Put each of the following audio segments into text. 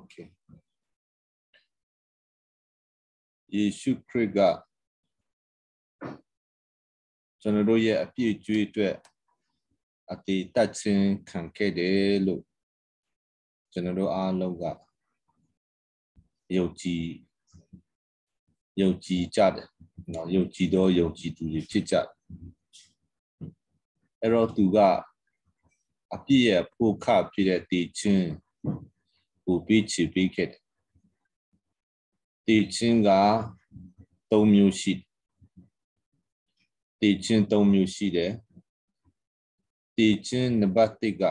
Okay. ယေရှုခရစ်ကကျွန်တော်တို့ရဲ့အပြည့်အကျွေးအတွက်အတေတတ်ခြင်းခံခဲ့တယ်လို့ကျွန်တော်တို့အားလုံးကယုံကြည်ယုံကြည်ကြတယ်နော်ယုံကြည်တော့ယုံကြည်သူတွေဖြစ်ကြတယ်အဲ့တော့သူက အပြည့်ရဲ့ဖို့ခပြည့်တဲ့တည်ခြင်းကိုပေးချေပေးခဲ့တယ်။တည်ခြင်းက၃မျိုးရှိတည်ခြင်း၃မျိုးရှိတယ်။တည်ခြင်းနံပါတ်၁က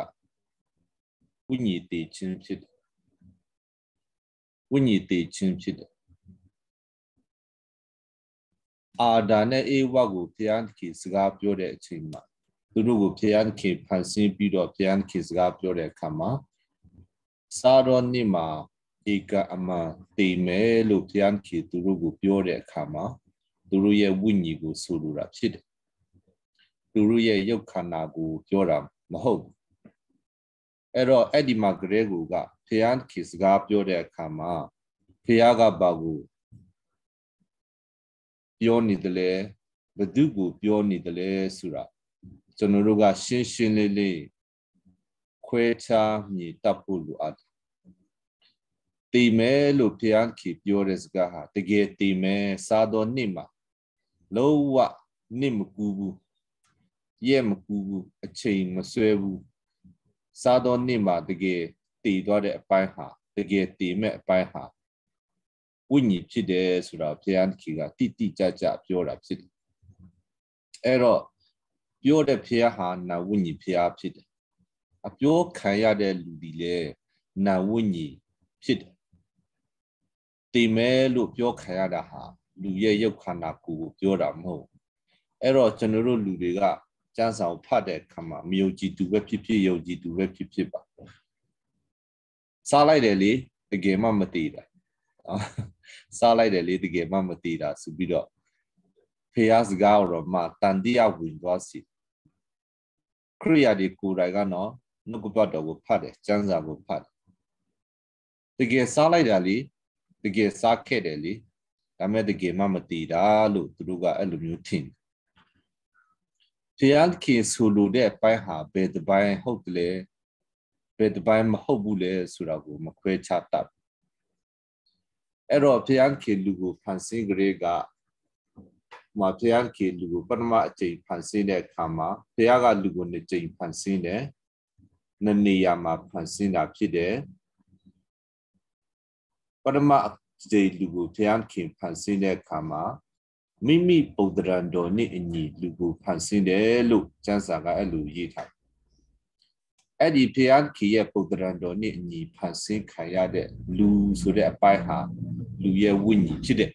ဝိညာဉ်တည်ခြင်းဖြစ်တယ်။ဝိညာဉ်တည်ခြင်းဖြစ်တယ်။အာဒါနဲ့အေဝကိုဘုရားခင်စကားပြောတဲ့အချိန်မှာသူတို့ကိုဘုရားခင်ဖန်ဆင်းပြီးတော့ဘုရားခင်စကားပြောတဲ့အခါမှာစာတော်နေ့မှာဧကအမှန်တည်မယ်လို့ဘုရားခင်သူတို့ကိုပြောတဲ့အခါမှာသူတို့ရဲ့ဝိညာဉ်ကိုဆိုလိုတာဖြစ်တယ်သူတို့ရဲ့ရုပ်ခန္ဓာကိုပြောတာမဟုတ်ဘူးအဲ့တော့အဲ့ဒီမှာဂရဲကူကဘုရားခင်စကားပြောတဲ့အခါမှာဘုရားကဘာကိုပြောနေတယ်လဲဘသူကိုပြောနေတယ်လဲဆိုတာကျွန်တော်တို့ကရှင်းရှင်းလေးလေးခွဲခြားမြည်တတ်ဖို့လိုအပ်တယ်။တည်မယ်လို့ဘုရားခင်ပြောတဲ့စကားဟာတကယ်တည်မယ်စားတော်နှစ်မှာလုံးဝနှစ်မကူဘူးရက်မကူဘူးအချိန်မဆွဲဘူးစားတော်နှစ်မှာတကယ်တည်သွားတဲ့အပိုင်းဟာတကယ်တည်မဲ့အပိုင်းဟာဝိညာဉ်ဖြစ်တယ်ဆိုတာဘုရားခင်ကတိတိကျကျပြောတာဖြစ်တယ်။အဲ့တော့ပြောတဲ့ဘုရားဟာနာဝိညာဉ်ဘုရားဖြစ်တယ်အပြောခံရတဲ့လူဒီလေနာဝိညာဉ်ဖြစ်တယ်တိမဲလို့ပြောခံရတာဟာလူရဲ့ရုပ်ခန္ဓာကိုယ်ကိုပြောတာမဟုတ်အဲ့တော့ကျွန်တော်တို့လူတွေကကျမ်းစာကိုဖတ်တဲ့အခါမှာမယုံကြည်သူပဲဖြစ်ဖြစ်ယုံကြည်သူပဲဖြစ်ဖြစ်ပါစားလိုက်တယ်လေတကယ်မှမတည်တာစားလိုက်တယ်လေတကယ်မှမတည်တာဆိုပြီးတော့ဖေယားစကားတော့မှတန်တရားဝင်သွားစီခရိယာတွေကိုယ်တိုင်ကနော်နှုတ်ကပတ်တော်ကိုဖတ်တယ်စံစာကိုဖတ်တယ်တကယ်စားလိုက်တာလေတကယ်စားခဲ့တယ်လေဒါမဲ့တကယ်မှမတည်တာလို့သူတို့ကအဲ့လိုမျိုးထင်တယ်တရားခင်ဆိုလိုတဲ့အပိုင်းဟာဘယ်တစ်ပိုင်းဟုတ်တယ်လဲဘယ်တစ်ပိုင်းမဟုတ်ဘူးလဲဆိုတာကိုမခွဲခြားတတ်အဲ့တော့ဘုရားခင်လူကိုဖန်ဆင်းကြတဲ့ကမှာဘုရားခင်လူကိုပထမအကြိမ်ဖန်ဆင်းတဲ့အခါမှာဘုရားကလူကိုနှစ်ကြိမ်ဖန်ဆင်းတယ်နှစ်နေရာမှာဖန်ဆင်းတာဖြစ်တယ်ပရမအတေလူကိုဖျားခင်ဖန်ဆင်းတဲ့အခါမှာမိမိပုံတရံတော်နဲ့အညီ လူကိုဖန်ဆင်းတယ်လို့ကျမ်းစာကအဲ့လိုရေးထားအဲ့ဒီဖျားခင်ရဲ့ပုံတရံတော်နဲ့အညီဖန်ဆင်းခံရတဲ့လူဆိုတဲ့အပိုင်းဟာ လူရဲ့ဝိညာဉ်ဖြစ်တဲ့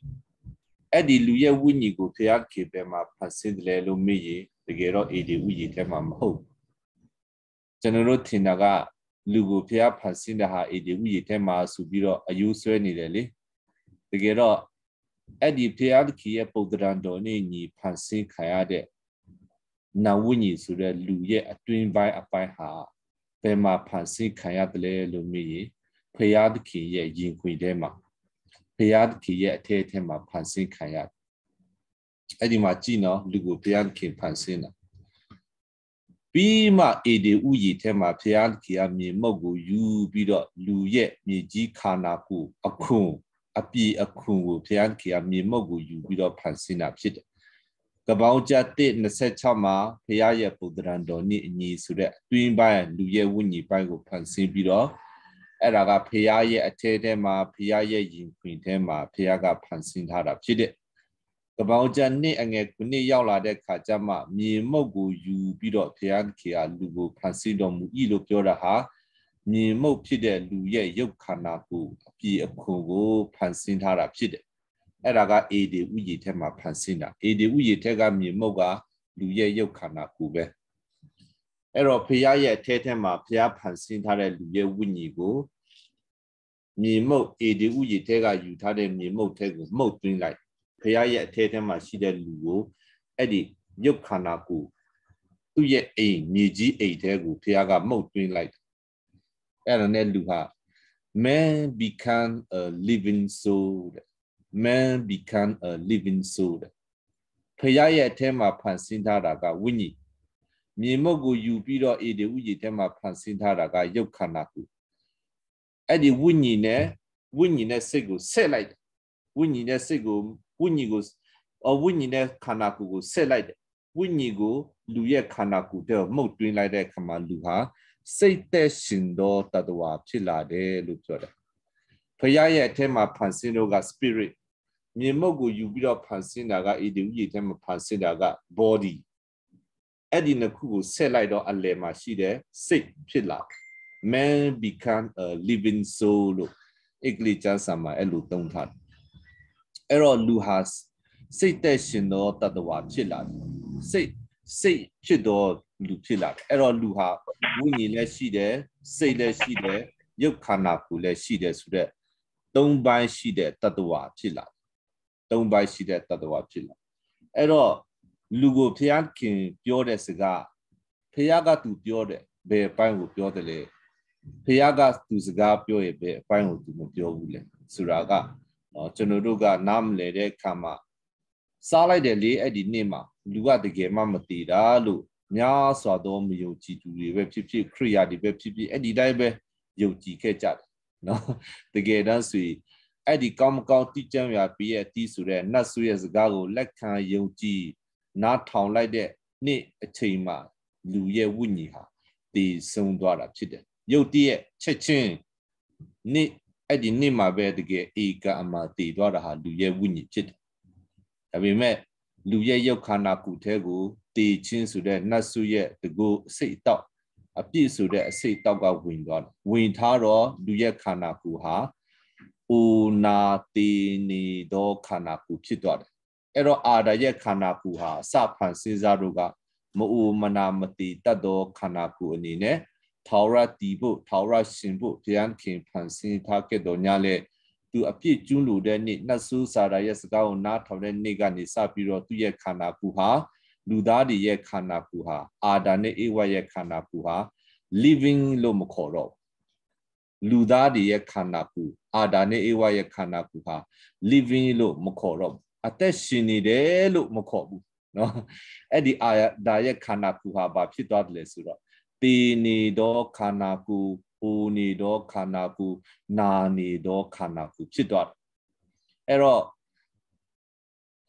အဲ့ဒီလူရဲ့ဝိညာဉ်ကိုဖျားခင်ပဲမှာဖန်ဆင်းတယ်လို့မေးရင်တကယ်တော့အေဒီဥယျာဉ်ထဲမှာမဟုတ်ဘူးကျွန်တော်တို့ထင်တာကလူကိုဖျားဖန်ဆင်းတာဟာအေဒီဝီထဲမှာဆိုပြီးတော့အယူဆွဲနေတယ်လေတကယ်တော့အဲ့ဒီဖျားသခင်ရဲ့ပုံသဏ္ဍာန်တော်နဲ့ညီဖန်ဆင်းခံရတဲ့နာဝိညာဉ်ဆိုတဲ့လူရဲ့အတွင်းပိုင်းအပိုင်းဟာဘယ်မှာဖန်ဆင်းခံရတယ်လဲလို့မေးရင်ဖျားသခင်ရဲ့ယဉ်ခွေထဲမှာဖျားသခင်ရဲ့အထဲအထဲမှာဖန်ဆင်းခံရတယ်အဲ့ဒီမှာကြည့်နော်လူကိုဖျားသခင်ဖန်ဆင်းတာပြီးမှအေဒီဥယီထဲမှာဖျားခင်ကမြေမုတ်ကိုယူပြီးတော့လူရဲ့မြေကြီးခါနာကိုအခွန်အပြည့်အခွန်ကိုဖျားခင်ကမြေမုတ်ကိုယူပြီးတော့ဖန်ဆင်းတာဖြစ်တယ်ကပောင်းကြတဲ့26မှာဖရာရဲ့ပုဒ္ဒရံတော်နိအညီဆိုတဲ့အတွင်းပိုင်းလူရဲ့ဝိညာဉ်ပိုင်းကိုဖန်ဆင်းပြီးတော့အဲ့ဒါကဖရာရဲ့အထဲထဲမှာဖရာရဲ့ယင်ခွင်ထဲမှာဖရာကဖန်ဆင်းထားတာဖြစ်တဲ့ကပောင်ကြံနှစ်အငယ်ခုနှစ်ရောက်လာတဲ့ခါကျမှမြေမုတ်ကိုယူပြီးတော့ဘုရားခင်ကလူကိုဖန်ဆင်းတော်မူ၏လို့ပြောတာဟာမြေမုတ်ဖြစ်တဲ့လူရဲ့ရုပ်ခန္ဓာကို အပြည့်အခွန်ကိုဖန်ဆင်းထားတာဖြစ်တယ်။အဲ့ဒါကအေဒီဥယျာဉ်ထဲမှာဖန်ဆင်းတာ။အေဒီဥယျာဉ်ထဲကမြေမုတ်ကလူရဲ့ရုပ်ခန္ဓာကိုပဲ။အဲ့တော့ဘုရားရဲ့အထဲထဲမှာဘုရားဖန်ဆင်းထားတဲ့လူရဲ့ဝိညာဉ်ကိုမြေမုတ်အေဒီဥယျာဉ်ထဲကယူထားတဲ့မြေမုတ်ထဲကိုမှုတ်သွင်းလိုက်ရားရဲ့အထဲထဲမှာရှိတဲ့လူကိုအဲ့ဒီမြုပ်ခန္ဓာကိုသူ့ရဲ့အိမ်မြေကြီးအိမ်ထဲကိုဘုရားကမှုတ်သွင်းလိုက်အဲ့ဒါနဲ့လူဟာ man become a living soul man become a living soul ဘုရားရဲ့အထဲမှာဖန်ဆင်းထားတာကဝိညာဉ်မြေမုတ်ကိုယူပြီးတော့အေဒီဥယျာဉ်ထဲမှာဖန်ဆင်းထားတာကရုပ်ခန္ဓာကိုအဲ့ဒီဝိညာဉ်နဲ့ဝိညာဉ်နဲ့စိတ်ကိုဆက်လိုက်ဝိညာဉ်နဲ့စိတ်ကိုဝိညာဉ်ကိုအဝိညာဉ်နဲ့ခန္ဓာကိုယ်ကိုဆက်လိုက်တယ်ဝိညာဉ်ကိုလူရဲ့ခန္ဓာကိုယ်ထဲကိုမှုတ်တွင်းလိုက်တဲ့အခါမှာလူဟာစိတ်သက်ရှင်သောတတဝါဖြစ်လာတယ်လို့ပြောတယ်ဖရာရဲ့အထက်မှာဖန်ဆင်းတော့က spirit မြေမုတ်ကိုယူပြီးတော့ဖန်ဆင်းတာကအေဒီဥကြီးထဲမှာဖန်ဆင်းတာက body အဲ့ဒီနှစ်ခုကိုဆက်လိုက်တော့အလယ်မှာရှိတဲ့စိတ်ဖြစ်လာ man become a living soul လို့အင်္ဂလိပ်ကျမ်းစာမှာအဲ့လိုသုံးထားတယ်အဲ့တော့လူဟာစိတ်သက်ရှင်သောတတ္တဝါဖြစ်လာတယ်စိတ်စိတ်ဖြစ်သောလူဖြစ်လာတယ်အဲ့တော့လူဟာဝိညာဉ်လည်းရှိတယ်စိတ်လည်းရှိတယ်ရုပ်ခန္ဓာကိုယ်လည်းရှိတယ်ဆိုတော့သုံးပိုင်းရှိတဲ့တတ္တဝါဖြစ်လာသုံးပိုင်းရှိတဲ့တတ္တဝါဖြစ်လာအဲ့တော့လူကိုဖျားခင် ပြောတဲ့စကားဖျားကသူပြောတယ်ဘယ်အပိုင်းကိုပြောတယ်လဲဖျားကသူစကားပြောရင်ဘယ်အပိုင်းကိုသူမပြောဘူးလဲဆိုတာကနော်ကျွန်တော်တို့ကနားမလည်တဲ့အခါမှာစားလိုက်တယ်လေအဲ့ဒီနေ့မှာလူကတကယ်မှမတည်တာလို့များစွာသောမယုံကြည်သူတွေပဲဖြစ်ဖြစ်ခရိယာတွေပဲဖြစ်ဖြစ်အဲ့ဒီတိုင်းပဲယုံကြည်ခဲ့ကြတယ်နော်တကယ်တမ်းဆိုအဲ့ဒီကောင်းမကောင်းတိကျမ်းရာပြီးရဲ့အတီးဆိုတဲ့နတ်ဆုရဲ့စကားကိုလက်ခံယုံကြည်နားထောင်လိုက်တဲ့နေ့အချိန်မှာလူရဲ့ဝိညာဉ်ဟာတည်ဆုံသွားတာဖြစ်တယ်ယုတ်တိရဲ့ချက်ချင်းနေ့အဲ့ဒီနေ့မှာပဲတကယ်ဧကအမှတည်သွားတာဟာလူရဲ့ဝိညာဉ်ဖြစ်တယ်။ဒါပေမဲ့လူရဲ့ရုပ်ခန္ဓာကိုယ်ထဲကိုတည်ခြင်းဆိုတဲ့နတ်စုရဲ့တကူအစိတ်တောက်အပြည့်ဆိုတဲ့အစိတ်တောက်ကဝင်သွားတယ်။ဝင်ထားတော့လူရဲ့ခန္ဓာကိုယ်ဟာအိုနာတည်နေသောခန္ဓာကိုယ်ဖြစ်သွားတယ်။အဲ့တော့အာဒရဲ့ခန္ဓာကိုယ်ဟာစဖန်စေစားတို့ကမအိုမနာမတည်တတ်သောခန္ဓာကိုယ်အနေနဲ့ထာဝရတည်ဖို့ထာဝရရှင်ဖို့ဘုရားခင်ဖန်ဆင်းထားခဲ့တော်ညလည်းသူအပြစ်ကျွလူတဲ့နေ့နှတ်ဆူစာရရဲ့စကားကိုနားထောင်တဲ့နေ့ကနေစပြီးတော့သူ့ရဲ့ခန္ဓာကိုယ်ဟာလူသားတွေရဲ့ခန္ဓာကိုယ်ဟာအာဒါနဲ့အေဝရဲ့ခန္ဓာကိုယ်ဟာ living လို့မခေါ်တော့လူသားတွေရဲ့ခန္ဓာကိုယ်အာဒါနဲ့အေဝရဲ့ခန္ဓာကိုယ်ဟာ living လို့မခေါ်တော့အသက်ရှင်နေတယ်လို့မခေါ်ဘူးเนาะအဲ့ဒီအာဒါရဲ့ခန္ဓာကိုယ်ဟာဘာဖြစ်သွားတယ်လဲဆိုတော့ပေနေသောခန္ဓာကိုယ်အိုနေသောခန္ဓာကိုယ်နာနေသောခန္ဓာကိုယ်ဖြစ်သွားတယ်အဲ့တော့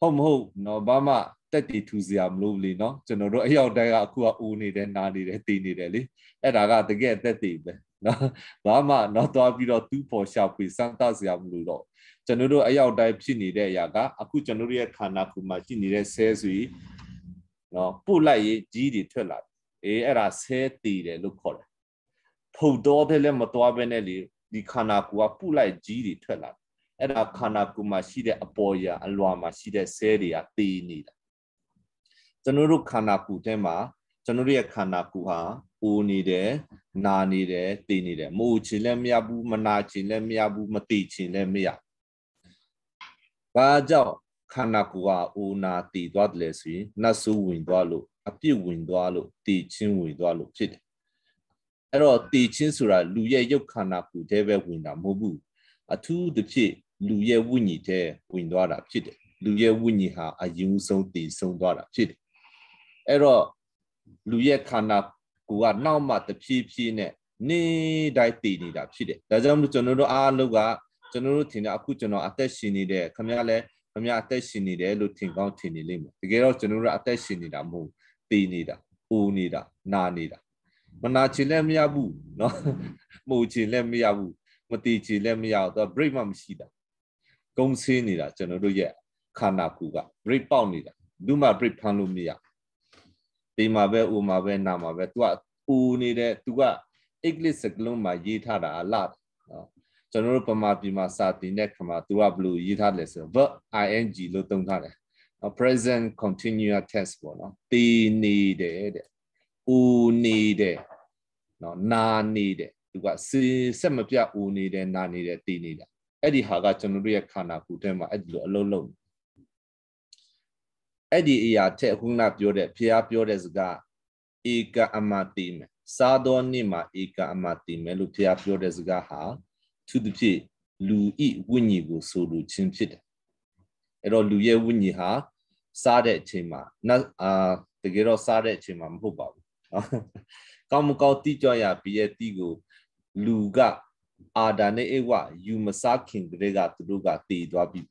ဟုတ်မဟုတ်နော်ဘာမှတက်တီထူစရာမလိုဘူးလေနော်ကျွန်တော်တို့အရောက်တိုင်းကအခုကအိုနေတယ်နာနေတယ်တည်နေတယ်လေအဲ့ဒါကတကယ်တက်တည်ပဲနော်ဘာမှတော့သွားပြီးတော့သူ့ဖို့ရှာဖွေစမ်းသပ်စရာမလိုတော့ကျွန်တော်တို့အရောက်တိုင်းဖြစ်နေတဲ့အရာကအခုကျွန်တော်တို့ရဲ့ခန္ဓာကိုယ်မှာရှိနေတဲ့ဆဲဆွေနော်ပို့လိုက်ရေးကြီးတွေထွက်လာအေးအဲ့ဒါဆဲတည်တယ်လို့ခေါ်တယ်ဖုတ်တော့ပဲလည်းမသွားပဲနဲ့လေဒီခန္ဓာကိုယ်ကပုလိုက်ကြီးတွေထွက်လာအဲ့ဒါခန္ဓာကိုယ်မှာ ရှိတဲ့အပေါ်ရာအလွာမှာရှိတဲ့ဆဲတွေကတည်နေတာကျွန်တော်တို့ခန္ဓာကိုယ်ထဲမှာကျွန်တော်ရဲ့ခန္ဓာကိုယ်ဟာအိုနေတယ်နာနေတယ်တည်နေတယ်မအိုချင်လည်းမရဘူးမနာချင်လည်းမရဘူးမတည်ချင်လည်းမရဘာကြောင့်ခန္ဓာကိုယ်ကအိုနာတည်သွားတယ်လဲဆိုရင်နတ်ဆိုးဝင်သွားလို့အပြစ်ဝင်သွားလို့တည်ချင်းဝင်သွားလို့ဖြစ်တယ်အဲ့တော့တည်ချင်းဆိုတာလူရဲ့ရုပ်ခန္ဓာကိုယ်တည်းပဲဝင်တာမဟုတ်ဘူးအထူးသဖြင့်လူရဲ့ဝိညာဉ်တည်းဝင်သွားတာဖြစ်တယ်လူရဲ့ဝိညာဉ်ဟာအယူဆုံးတည်ဆုံးသွားတာဖြစ်တယ်အဲ့တော့လူရဲ့ခန္ဓာကိုယ်ကနောက်မှတဖြည်းဖြည်းနဲ့နေ့တိုင်းတည်နေတာဖြစ်တယ်ဒါကြောင့်မို့ကျွန်တော်တို့အားလုံးကကျွန်တော်တို့ထင်တယ်အခုကျွန်တော်အသက်ရှင်နေတယ်ခမရလည်းခမရအသက်ရှင်နေတယ်လို့ထင်ကောင်းထင်နေလိမ့်မယ်တကယ်တော့ကျွန်တော်တို့အသက်ရှင်နေတာမဟုတ်ပေနေတာအိုနေတာနာနေတာမနာချင်လည်းမရဘူးเนาะမှုချင်လည်းမရဘူးမတည်ချင်လည်းမရဘူးသူက break မှမရှိတာကုန်းဆင်းနေတာကျွန်တော်တို့ရဲ့ခန္ဓာကိုယ်က break ပေါက်နေတာဘယ်မှ break ဖမ်းလို့မရပေမှာပဲအိုမှာပဲနာမှာပဲ तू ကအိုနေတယ် तू ကအင်္ဂလိပ်စကားလုံးမှာရေးထားတာအလားနော်ကျွန်တော်တို့ပမာပြည်မှာစာတင်တဲ့ခါမှာ तू ကဘယ်လိုရေးထားလဲဆိုတော့ verb ing လို့သုံးထားတယ် present continuous test ပေါ့နော်တေးနေတယ်တဲ့ဦးနေတယ်နော်နာနေတယ်သူကစဆက်မပြဦးနေတယ်နာနေတယ်တေးနေတာအဲ့ဒီဟာကကျွန်တော်တို့ရဲ့ခန္ဓာကိုယ်ထဲမှာအဲ့ဒီလိုအလုံးလုံးအဲ့ဒီအရာထက်ခုနပြောတဲ့ဖျားပြောတဲ့စကားဧကအမတိမယ်စာတော်နေ့မှာဧကအမတိမယ်လို့ဖျားပြောတဲ့စကားဟာသူတို့ဖြစ်လူဤဝိညာဉ်ကိုဆိုလိုခြင်းဖြစ်တယ်အဲ့တော့လူရဲ့ဝိညာဉ်ဟာစားတဲ့အချိန်မှာနတ်အာတကယ်တော့စားတဲ့အချိန်မှာမဟုတ်ပါဘူးနော်ကောင်းမကောင်းတိကြွရပြီးရဲ့တိကိုလူကအာဒါနဲ့အေဝယူမစားခင်ကလေးကသူတို့ကတည်သွားပြီ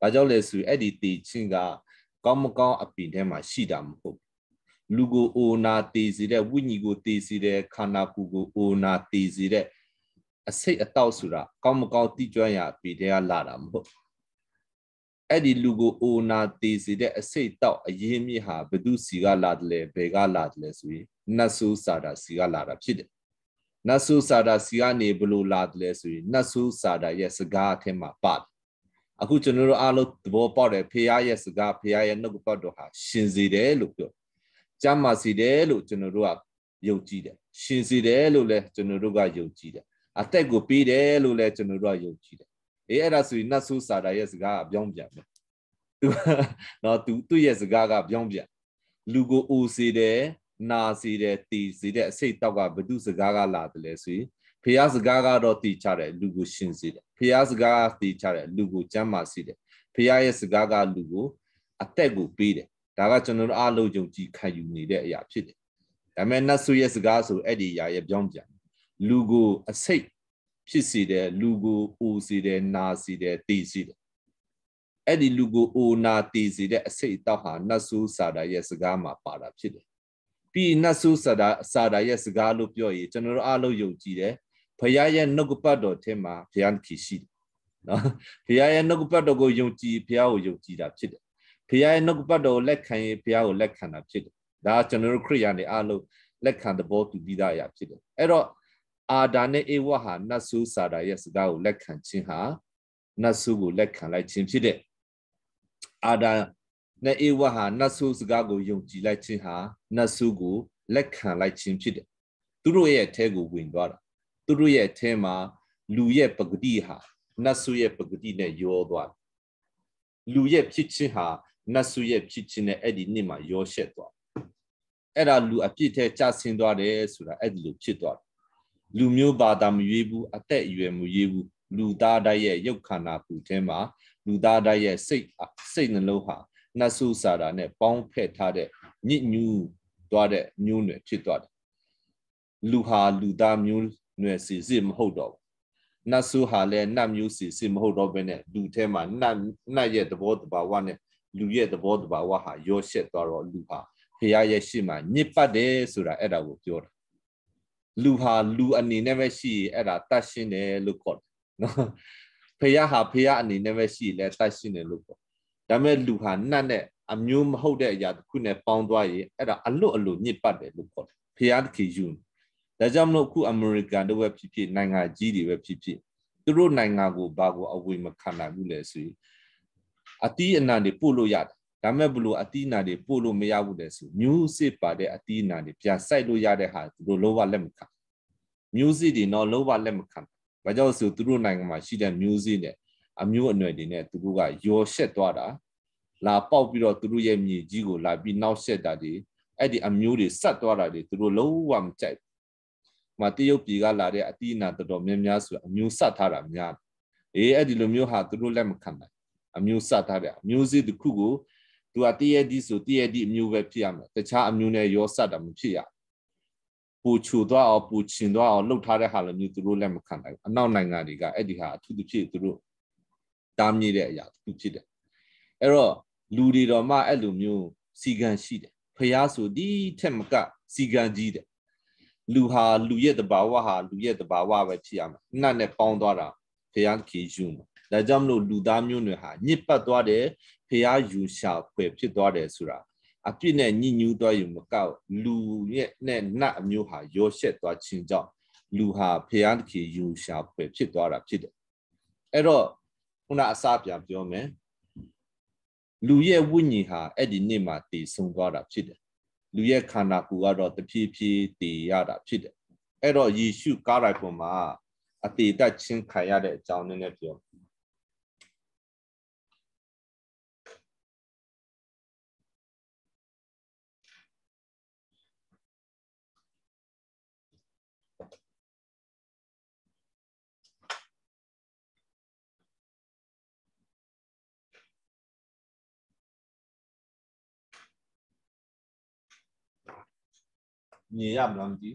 ဘာကြောင့်လဲဆိုရင်အဲ့ဒီတည်ခြင်းကကောင်းမကောင်းအပင်ထဲမှာရှိတာမဟုတ်လူကိုအိုနာတည်စေတဲ့ဝိညာဉ်ကိုတည်စေတဲ့ခန္ဓာကိုယ်ကိုအိုနာတည်စေတဲ့အစိတ်အတော့ဆိုတာကောင်းမကောင်းတိကျွမ်းရပြီတဲ့ကလာတာမဟုတ်အဲ့ဒီလူကိုအိုနာတေစေတဲ့အစိတ်တောက်အရင်မြစ်ဟာဘသူစီကလာတယ်လဲဘယ်ကလာတယ်လဲဆိုရင်နတ်ဆိုးစာတာစီကလာတာဖြစ်တယ်နတ်ဆိုးစာတာစီကနေဘလို့လာတယ်လဲဆိုရင်နတ်ဆိုးစာတာရဲ့စကားအထက်မှာပါတယ်အခုကျွန်တော်တို့အားလုံးသဘောပေါက်တယ်ဖရာရဲ့စကားဖရာရဲ့နှုတ်ပတ်တော်ဟာရှင်စေတယ်လို့ပြောကြမ်းမာစေတယ်လို့ကျွန်တော်တို့ကယုံကြည်တယ်ရှင်စေတယ်လို့လည်းကျွန်တော်တို့ကယုံကြည်တယ်အသက်ကိုပေးတယ်လို့လည်းကျွန်တော်တို့ကယုံကြည်တယ်အေးအဲ့ဒါဆိုရင်နတ်ဆိုးစာတာရဲ့စကားကပြောင်းပြန်မယ်သူနော်သူသူ့ရဲ့စကားကပြောင်းပြန်လူကိုအိုစေတယ်နာစေတယ်တီစေတဲ့အစိတ်တောက်ကဘသူစကားကလာတယ်လဲဆိုရင်ဖះစကားကတော့တီချတယ်လူကိုရှင်စေတယ်ဖះစကားကတီချတယ်လူကိုကျမ်းမာစေတယ်ဖះရဲ့စကားကလူကိုအသက်ကိုပေးတယ်ဒါကကျွန်တော်တို့အလုံးကြုံကြည်ခံယူနေတဲ့အရာဖြစ်တယ်ဒါပေမဲ့နတ်ဆိုရဲ့စကားဆိုအဲ့ဒီအရာရဲ့ပြောင်းပြန်လူကိုအစိတ်ဖြစ်စေတယ်လူကိုအိုစေတယ်နာစေတယ်တည်စေတယ်အဲ့ဒီလူကိုအိုနာတည်စေတဲ့အစိတ်အတော့ဟာနတ်ဆိုးစာတာရဲ့စကားမှာပါတာဖြစ်တယ်ပြီးနတ်ဆိုးစာတာစာတာရဲ့စကားလို့ပြောရင်ကျွန်တော်တို့အားလုံးယုံကြည်တယ်ဘုရားရဲ့နှုတ်ကပတ်တော်ထဲမှာဘုရားခင်ရှိတယ်နော်ဘုရားရဲ့နှုတ်ကပတ်တော်ကိုယုံကြည်ဘုရားကိုယုံကြည်တာဖြစ်တယ်ဘုရားရဲ့နှုတ်ကပတ်တော်ကိုလက်ခံရင်ဘုရားကိုလက်ခံတာဖြစ်တယ်ဒါကျွန်တော်တို့ခရိယာန်တွေအားလုံးလက်ခံသဘောတူပြီးသားအရာဖြစ်တယ်အဲ့တော့အာဒါနဲ့အေဝဟာနတ်ဆူစာတာရဲ့စကားကိုလက်ခံခြင်းဟာနတ်ဆူကိုလက်ခံလိုက်ခြင်းဖြစ်တဲ့အာဒါနဲ့အေဝဟာနတ်ဆူစကားကိုယုံကြည်လိုက်ခြင်းဟာနတ်ဆူကို လက်ခံလိုက်ခြင်းဖြစ်တယ်သူတို့ရဲ့အထဲကိုဝင်သွားတာသူတို့ရဲ့အထဲမှာ လူရဲ့ပဂတိဟာနတ်ဆူရဲ့ပဂတိနဲ့ရောသွားတယ်လူရဲ့ဖြစ်ခြင်းဟာနတ်ဆူရဲ့ဖြစ်ခြင်းနဲ့အဲ့ဒီနှစ်မှာရောရှက်သွားအဲ့ဒါလူအပြစ်ထဲကျဆင်းသွားတယ်ဆိုတာအဲ့ဒီလိုဖြစ်သွားတယ်လူမျိုးဘာသာမရွေးဘူးအသက်အရွယ်မရွေးဘူးလူသားတိုင်းရဲ့ရုပ်ခန္ဓာပူထဲမှာ လူသားတိုင်းရဲ့စိတ် စိတ်နှလုံးဟာနတ်ဆုစာတာနဲ့ပေါင်းဖက်ထားတဲ့ညစ်ညူးသွားတဲ့မျိုးနွယ်ဖြစ်သွားတယ်လူဟာလူသားမျိုးနွယ်စီစစ်မဟုတ်တော့ဘူးနတ်ဆုဟာလည်းနတ်မျိုးစီစစ်မဟုတ်တော့ဘဲနဲ့လူထဲမှာနတ်နတ်ရဲ့သဘောတဘာဝနဲ့လူရဲ့သဘောတဘာဝဟာရောရှက်သွားတော့လူဟာဖရာရဲ့ရှေ့မှာညစ်ပတ်တယ်ဆိုတာအဲ့ဒါကိုပြောတာလူဟာလူအနေနဲ့ပဲရှိရင်အဲ့ဒါတတ်ရှင်းတယ်လို့ခေါ်တယ်နော်ဖះဟာဖះအနေနဲ့ပဲရှိရင်လည်းတတ်ရှင်းတယ်လို့ခေါ်ဒါပေမဲ့လူဟာနှက်နဲ့အမျိုးမဟုတ်တဲ့အရာတစ်ခုနဲ့ပေါင်းသွားရင်အဲ့ဒါအလွတ်အလွတ်ညစ်ပတ်တယ်လို့ခေါ်တယ်ဖះတခင်ယူဒါကြောင့်မလို့အခုအမေရိကန်တို့ပဲဖြစ်ဖြစ်နိုင်ငံကြီးတွေပဲဖြစ်ဖြစ်သူတို့နိုင်ငံကိုဘာကိုအဝေမခံနိုင်ဘူးလဲဆိုရင်အတီးအနှံတွေပို့လို့ရတယ်ဒါမဲ့ဘလို့အတီးနာတွေပို့လို့မရဘူးလေဆိုမျိုးစစ်ပါတဲ့အတီးနာတွေပြန်စိုက်လို့ရတဲ့ဟာသူတို့လောဘလက်မခံမျိုးစစ်တွေတော့လောဘလက်မခံဘာကြောင့်ဆိုသူတို့နိုင်ငံမှာရှိတဲ့မျိုးစစ်နဲ့အမျိုးအနွယ်တွေနဲ့သူတို့ကရောရှက်သွားတာလာပေါက်ပြီးတော့သူတို့ရဲ့မြေကြီးကိုလာပြီးနောက်ဆက်တာတွေအဲ့ဒီအမျိုးတွေဆက်သွားတာတွေသူတို့လုံးဝမကြိုက်ဘူး။မာတရုတ်ပြည်ကလာတဲ့အတိအနာတော်တော်များများဆိုအမျိုးဆက်ထားတာများ။အေးအဲ့ဒီလိုမျိုးဟာသူတို့လက်မခံနိုင်။အမျိုးဆက်ထားတဲ့အမျိုးစည်းတစ်ခုကိုသူကတည့်ရည်ဒီဆိုတည့်ရည်ဒီအမျိုးပဲဖြစ်ရမယ်တခြားအမျိုးနဲ့ရောစတာမဖြစ်ရပူချူသွားအောင်ပူချင်သွားအောင်လှုပ်ထားတဲ့ဟာလိုမျိုးသူတို့လည်းမခံနိုင်ဘူးအနောက်နိုင်ငံတွေကအဲ့ဒီဟာအထူးသဖြင့်သူတို့တားမြစ်တဲ့အရာသူဖြစ်တယ်အဲ့တော့လူတွေတော်မှအဲ့လိုမျိုးစီကံရှိတယ်ဖျားဆိုဒီထက်မကစီကံကြီးတယ်လူဟာလူရဲ့တဘာဝဟာလူရဲ့တဘာဝပဲဖြစ်ရမယ်နှက်နဲ့ပေါင်းသွားတာဖျားခင်ယူမှာဒါကြောင့်မလို့လူသားမျိုးတွေဟာညစ်ပတ်သွားတယ်ရာယူရှာဖွယ်ဖြစ်သွားတယ်ဆိုတာအပြစ်နဲ့ညှဉ်းညူးသွားယူမကောက်လူရဲ့နဲ့နတ်အမျိုးဟာရောရှက်သွားခြင်းကြောင့်လူဟာဖရာသခင်ယူရှာဖွယ်ဖြစ်သွားတာဖြစ်တယ်အဲ့တော့ခုနအစပြန်ပြောမယ်လူရဲ့ဝိညာဉ်ဟာအဲ့ဒီနေ့မှာတည်ဆုံသွားတာဖြစ်တယ်လူရဲ့ခန္ဓာကိုယ်ကတော့တဖြည်းဖြည်းတည်ရတာဖြစ်တယ်အဲ့တော့ယေရှုကားရိုက်ပေါ်မှာအတေတက်ချင်းခံရတဲ့အကြောင်းနည်းနဲ့ပြောမြင်ရမလားမသိဘူး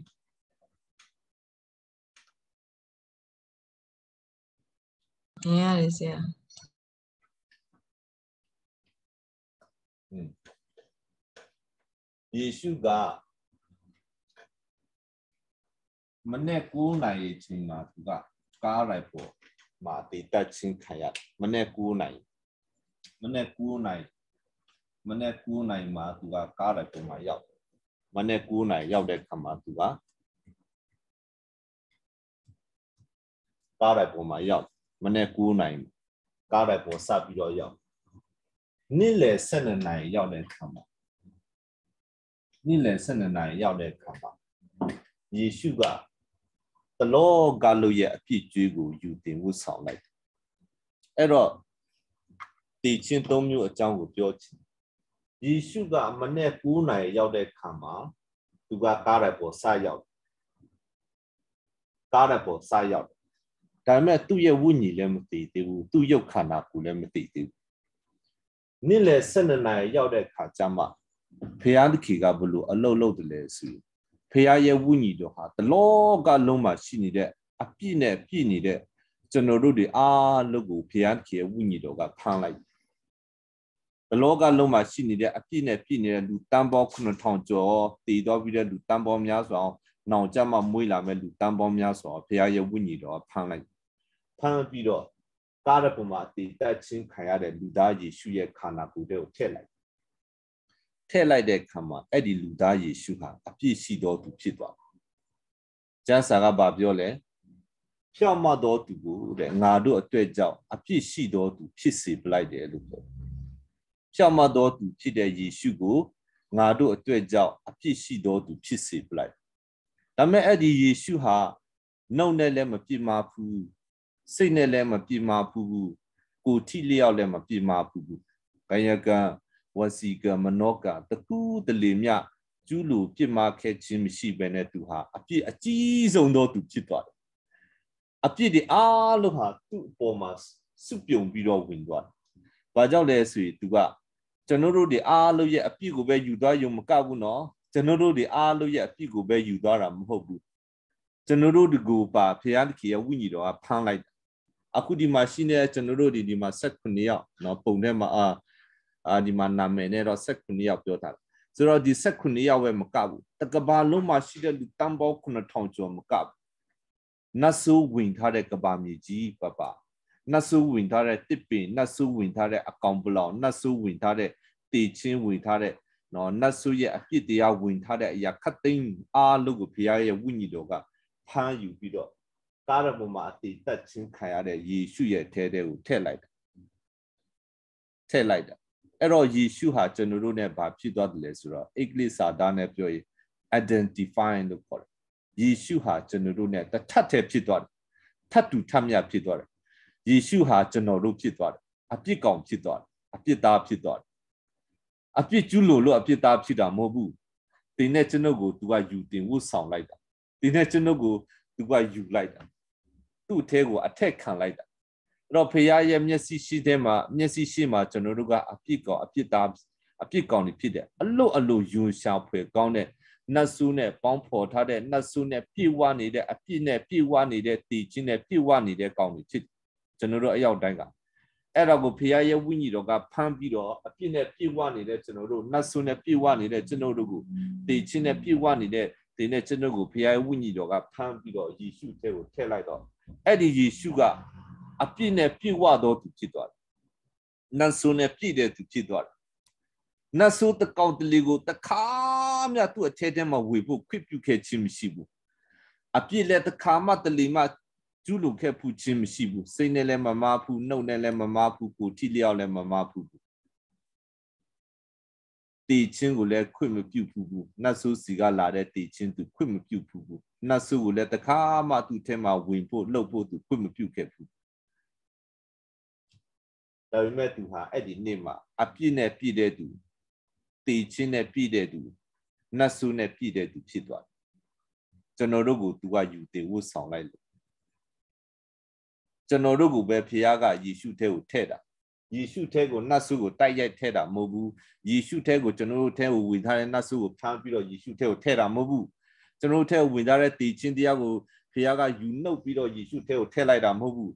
။မြင်ရတယ်ဆရာ။ယေရှုကမနေ့9နိုင်အချိန်မှာသူက ကားလိုက်ပေါ်မှာတည်တက်ချင်းခံရတယ်။မနေ့9နိုင်မနေ့9နိုင်မနေ့9နိုင်မှာသူကကားလိုက်ပေါ်မှာရောက်မနေ့9နာရီရောက်တဲ့ခါမှာသူကကားတိုက်ပေါ်မှာရောက် မနေ့9နာရီကားတိုက်ပေါ်ဆက်ပြီးတော့ရောက်နေ့လယ်12နာရီရောက်တဲ့ခါမှာနေ့လယ်12နာရီရောက်တဲ့ခါမှာယေရှုကတလောဂါလုရဲ့အပြစ်ကြွေးကို ယူတင်ဖို့ဆောင်လိုက်အဲ့တော့တည်ခြင်း၃မျိုးအကြောင်းကိုပြောချင်ယေရှုကမနေ့9နာရီရောက်တဲ့ခါမှာသူကကားရပေါ်စရောက်ကားရပေါ်စရောက်ဒါပေမဲ့သူ့ရဲ့ဝိညာဉ်လည်းမသိသေးဘူးသူ့ရုပ်ခန္ဓာကိုယ်လည်းမသိသေးဘူးနေ့လယ်12နာရီရောက်တဲ့ခါကျမှဖျားသခင်ကဘလို့အလုတ်လုတ်တယ်လေဆိုဖျားရဲ့ဝိညာဉ်တော်ဟာတလောက လုံးမှာရှိနေတဲ့အပြည့်နဲ့ပြည့်နေတဲ့ကျွန်တော်တို့တွေအားလုံးကိုဖျားသခင်ရဲ့ဝိညာဉ်တော်ကဖမ်းလိုက်ဘလောကလုံးမှာရှိနေတဲ့အပြည့်နဲ့ပြည့်နေတဲ့လူတန်ပေါ9000ကျော်တည်တော်ပြီးတဲ့လူတန်ပေါများစွာနောင်ကြမှာမွေးလာမဲ့လူတန်ပေါများစွာဘုရားရဲ့ဝိညာဉ်တော်ဖမ်းလိုက်ဖမ်းပြီးတော့ကားရပုံမှာတည်တတ်ချင်းခံရတဲ့လူသားယေရှုရဲ့ခန္ဓာကိုယ်တွေကိုထည့်လိုက်ထည့်လိုက်တဲ့အခါမှာအဲ့ဒီလူသားယေရှုဟာအပြည့်ရှိတော်သူဖြစ်သွားတယ်။ကျမ်းစာကဗာပြောလဲဖြောင့်မတ်တော်သူကိုတဲ့ငါတို့အတွေ့အကြောင်းအပြည့်ရှိတော်သူဖြစ်စေပလိုက်တယ်လို့ပြောဖြောင့်မတ်သောသူဖြစ်တဲ့ယေရှုကိုငါတို့အတွက်ကြောင့်အဖြစ်ရှိသောသူဖြစ်စေပလိုက်ဒါမဲ့အဲ့ဒီယေရှုဟာနှုတ်နဲ့လည်းမပြစ်မှာဘူးစိတ်နဲ့လည်းမပြစ်မှာဘူးကိုထိလျောက်လည်းမပြစ်မှာဘူးကာယကံဝစီကံမနောကံတကူးတလီမြကျူးလူပြစ်မှာခဲ့ခြင်းမရှိဘဲနဲ့သူဟာအပြစ်အကြီးဆုံးသောသူဖြစ်သွားတယ်အပြစ်တွေအားလုံးဟာသူ့အပေါ်မှာစုပြုံပြီးတော့ဝင်သွားတယ်။ဘာကြောင့်လဲဆိုရင် तू ကကျွန်တော်တို့တွေအားလုံးရဲ့အပြစ်ကိုပဲယူသွားရုံမကဘူးနော်။ကျွန်တော်တို့တွေအားလုံးရဲ့အပြစ်ကိုပဲယူသွားတာမဟုတ်ဘူး။ကျွန်တော်တို့ဒီကိုပါဖရာသခင်ရဲ့ဝိညာဉ်တော်ကဖမ်းလိုက်။အခုဒီမှာရှိနေတဲ့ကျွန်တော်တို့ဒီဒီမှာ16ယောက်နော်ပုံထဲမှာအာအာဒီမှာနာမည်နဲ့တော့16ယောက်ပြောထားတယ်။ဆိုတော့ဒီ16ယောက်ပဲမကဘူး။တကဘာလုံးမှာရှိတဲ့လူတန်ပေါင်း9000ကျော်မကဘူး။နတ်ဆိုးဝင်ထားတဲ့ကဘာမြေကြီးပပနတ်ဆူဝင်ထားတဲ့တစ်ပင်နတ်ဆူဝင်ထားတဲ့အကောင်ပလောင်နတ်ဆူဝင်ထားတဲ့တေချင်းဝင်ထားတဲ့နော်နတ်ဆူရဲ့အပြစ်တရားဝင်ထားတဲ့အရာခတ်သိမ်းအားလုံးကိုဘုရားရဲ့ဝိညာဉ်တော်ကဖမ်းယူပြီးတော့ကားရပေါ်မှာအတိတ်ချင်းခံရတဲ့ယေရှုရဲ့ထဲထဲကိုထည့်လိုက်တာထည့်လိုက်တာအဲ့တော့ယေရှုဟာကျွန်တော်တို့ ਨੇ ဘာဖြစ်သွားတယ်လဲဆိုတော့အင်္ဂလိပ်စာသားနဲ့ပြောရင် identify လို့ခေါ်တယ်ယေရှုဟာကျွန်တော်တို့ ਨੇ တထပ်ထဲဖြစ်သွားတယ်ထပ်တူထပ်မြတ်ဖြစ်သွားတယ်ယေရှုဟာကျွန်တော်တို့ဖြစ်သွားတယ်အပြစ်ကောင်ဖြစ်သွားတယ်အပြစ်သားဖြစ်သွားတယ်အပြစ်ကျူးလို့လို့အပြစ်သားဖြစ်တာမဟုတ်ဘူးတင်နဲ့ကျွန်ုပ်ကို तू ကယူတင်ဝတ်ဆောင်လိုက်တာတင်နဲ့ကျွန်ုပ်ကို तू ကယူလိုက်တာသူ့အထဲကိုအထက်ခံလိုက်တာအဲ့တော့ဖရာရဲ့မျက်စိရှိတဲ့မှာမျက်စိရှိမှာကျွန်တော်တို့ကအပြစ်ကောင်အပြစ်သားအပြစ်ကောင်တွေဖြစ်တယ်အလို့အလို့ယွန်ရှာဖွယ်ကောင်းတဲ့နတ်ဆုနဲ့ပေါင်းဖော်ထားတဲ့နတ်ဆုနဲ့ပြည့်ဝနေတဲ့အပြစ်နဲ့ပြည့်ဝနေတဲ့တည်ခြင်းနဲ့ပြည့်ဝနေတဲ့ကောင်တွေဖြစ်တယ်ကျွန်တော်တို့အရောက်တိုင်းကအဲ့ဒါကိုဖရာရဲ့ဝိညာဉ်တော်ကဖမ်းပြီးတော့အပြစ်နဲ့ပြေဝနေတဲ့ကျွန်တော်တို့နတ်ဆုနဲ့ပြေဝနေတဲ့ကျွန်တော်တို့ကိုတည်ခြင်းနဲ့ပြေဝနေတဲ့ဒီနဲ့ကျွန်တော်ကိုဖရာရဲ့ဝိညာဉ်တော်ကဖမ်းပြီးတော့ယေရှုထဲကိုထည့်လိုက်တော့အဲ့ဒီယေရှုကအပြစ်နဲ့ပြေဝတော်သူဖြစ်သွားတယ်။နတ်ဆုနဲ့ပြည့်တဲ့သူဖြစ်သွားတယ်။နတ်ဆုတကောင်တလီကိုတခါမှသူ့အထဲထဲမှာဝေဖို့ခွင့်ပြုခဲ့ခြင်းမရှိဘူး။အပြစ်လည်းတခါမှတလီမှကျူးလွန်ခဲ့ဖူးခြင်းမရှိဘူးစိတ်နဲ့လည်းမမားဖူးနှုတ်နဲ့လည်းမမားဖူးကိုထိလျောက်လည်းမမားဖူးဘူးတည်ခြင်းကိုလည်းခွင့်မပြုဘူးဘူးနတ်ဆိုးစီကလာတဲ့တည်ခြင်းသူခွင့်မပြုဘူးဘူးနတ်ဆိုးကိုလည်းတခါမှသူ့ထဲမှာဝင်ဖို့လှုပ်ဖို့သူခွင့်မပြုခဲ့ဘူးဒါပေမဲ့သူဟာအဲ့ဒီနေ့မှာအပြစ်နဲ့ပြည့်တဲ့သူတည်ခြင်းနဲ့ပြည့်တဲ့သူနတ်ဆိုးနဲ့ပြည့်တဲ့သူဖြစ်သွားတယ်ကျွန်တော်တို့ကိုသူကယူတည်ဝတ်ဆောင်လိုက်လို့ကျွန်တော်တို့ကပဲဖခင်ကယေရှုထဲကိုထည့်တာယေရှုထဲကိုနတ်ဆုကိုတိုက်ရိုက်ထည့်တာမဟုတ်ဘူးယေရှုထဲကိုကျွန်တော်တို့ထဲကိုဝင်ထားတဲ့နတ်ဆုကိုဖမ်းပြီးတော့ယေရှုထဲကိုထည့်တာမဟုတ်ဘူးကျွန်တော်တို့ထဲကိုဝင်ထားတဲ့တည်ခြင်းတရားကိုဖခင်ကယူနှုတ်ပြီးတော့ယေရှုထဲကိုထည့်လိုက်တာမဟုတ်ဘူး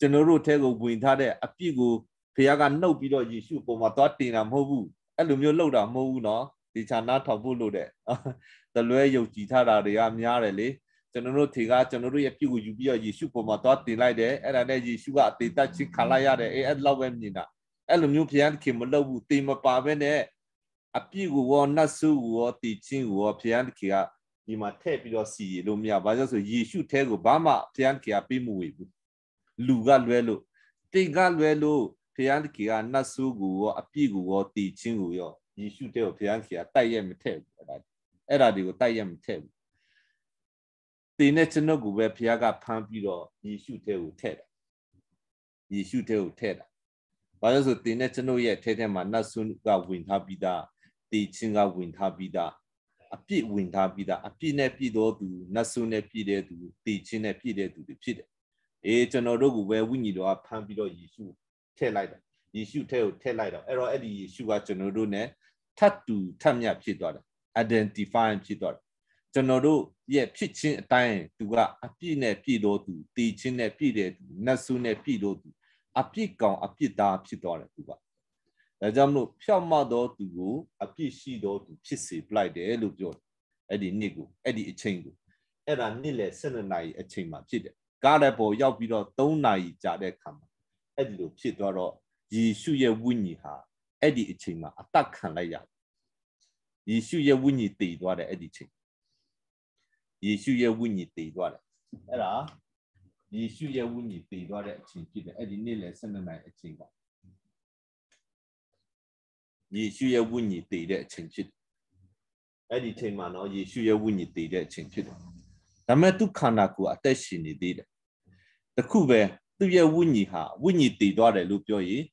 ကျွန်တော်တို့ထဲကိုဝင်ထားတဲ့အပြစ်ကိုဖခင်ကနှုတ်ပြီးတော့ယေရှုပေါ်မှာသွားတင်တာမဟုတ်ဘူးအဲ့လိုမျိုးလှုပ်တာမဟုတ်ဘူးနော်ဒီခြာနာထောက်ဖို့လို့တဲ့တလွဲယုတ်ကြည်ထားတာတွေကများတယ်လေကျွန်တော်တို့ထေကကျွန်တော်တို့ရဲ့ပြုကိုယူပြီးတော့ယေရှုပေါ်မှာသွားတင်လိုက်တယ်အဲ့ဒါနဲ့ယေရှုကအသေးသက်ချင်းခံလိုက်ရတယ်အေးအဲ့လောက်ပဲမြင်တာအဲ့လိုမျိုးဘုရားသခင်မလုပ်ဘူးတင်မပါပဲနဲ့အပြည့်ကိုရောနတ်ဆုကိုရောတည်ခြင်းကိုရောဘုရားသခင်ကဒီမှာထည့်ပြီးတော့စီရလို့မရဘာကြောင့်ဆိုယေရှုထဲကိုဘာမှဘုရားသခင်ကပေးမဝေဘူးလူကလွဲလို့တင်ကလွဲလို့ဘုရားသခင်ကနတ်ဆုကိုရောအပြည့်ကိုရောတည်ခြင်းကိုရောယေရှုထဲကိုဘုရားသခင်ကတိုက်ရိုက်မထည့်ဘူးအဲ့ဒါအဲ့ဒါတွေကိုတိုက်ရိုက်မထည့်ဘူးတင်တဲ့ကျွန်ုပ်ကိုပဲဘုရားကဖမ်းပြီးတော့ယေရှုထဲကိုထည့်တာယေရှုထဲကိုထည့်တာဘာလို့ဆိုတင်တဲ့ကျွန်ုပ်ရဲ့ထဲထဲမှာနတ်ဆုကဝင်ထားပြီးသားတည်ခြင်းကဝင်ထားပြီးသားအပြစ်ဝင်ထားပြီးသားအပြစ်နဲ့ပြည့်တော်သူနတ်ဆုနဲ့ပြည့်တဲ့သူတည်ခြင်းနဲ့ပြည့်တဲ့သူတွေဖြစ်တယ်အေးကျွန်တော်တို့ကိုပဲဝိညာဉ်တော်ကဖမ်းပြီးတော့ယေရှုထည့်လိုက်တာယေရှုထဲကိုထည့်လိုက်တော့အဲ့တော့အဲ့ဒီယေရှုကကျွန်တော်တို့ ਨੇ ထတ်တူထတ်မြတ်ဖြစ်သွားတာ identify ဖြစ်သွားတာကျွန်တော်တို့ရဲ့ဖြစ်ချင်းအတိုင်းသူကအပြစ်နဲ့ပြည့်တော်သူတည်ချင်းနဲ့ပြည့်တဲ့သူနတ်ဆုနဲ့ပြည့်တော်သူအပြစ်ကောင်အပြစ်သားဖြစ်သွားတယ်သူကဒါကြောင့်မလို့ဖြောက်မတော်သူကိုအပြစ်ရှိတော်သူဖြစ်စေပလိုက်တယ်လို့ပြောအဲ့ဒီနှစ်ကိုအဲ့ဒီအချိန်ကိုအဲ့ဒါနှစ်လေ12နာရီအချိန်မှာဖြစ်တယ်ကားတဲ့ပေါ်ရောက်ပြီးတော့3နာရီကြာတဲ့ခါမှာအဲ့ဒီလိုဖြစ်သွားတော့ယေရှုရဲ့ဝိညာဉ်ဟာအဲ့ဒီအချိန်မှာအသက်ခံလိုက်ရတယ်ယေရှုရဲ့ဝိညာဉ်တည်သွားတယ်အဲ့ဒီချိန်ယေရှုရဲ့ဝိညာဉ်တည်သွားတယ်အဲ့ဒါယေရှုရဲ့ဝိညာဉ်တည်သွားတဲ့အချိန်ဖြစ်တယ်အဲ့ဒီနေ့လည်း12နိုင်အချိန်ပါယေရှုရဲ့ဝိညာဉ်တည်တဲ့အချိန်ဖြစ်တယ်အဲ့ဒီချိန်မှာနော်ယေရှုရဲ့ဝိညာဉ်တည်တဲ့အချိန်ဖြစ်တယ်ဒါမဲ့သူခန္ဓာကိုယ်အသက်ရှင်နေသေးတယ်တခုပဲသူ့ရဲ့ဝိညာဉ်ဟာဝိညာဉ်တည်သွားတယ်လို့ပြောရင်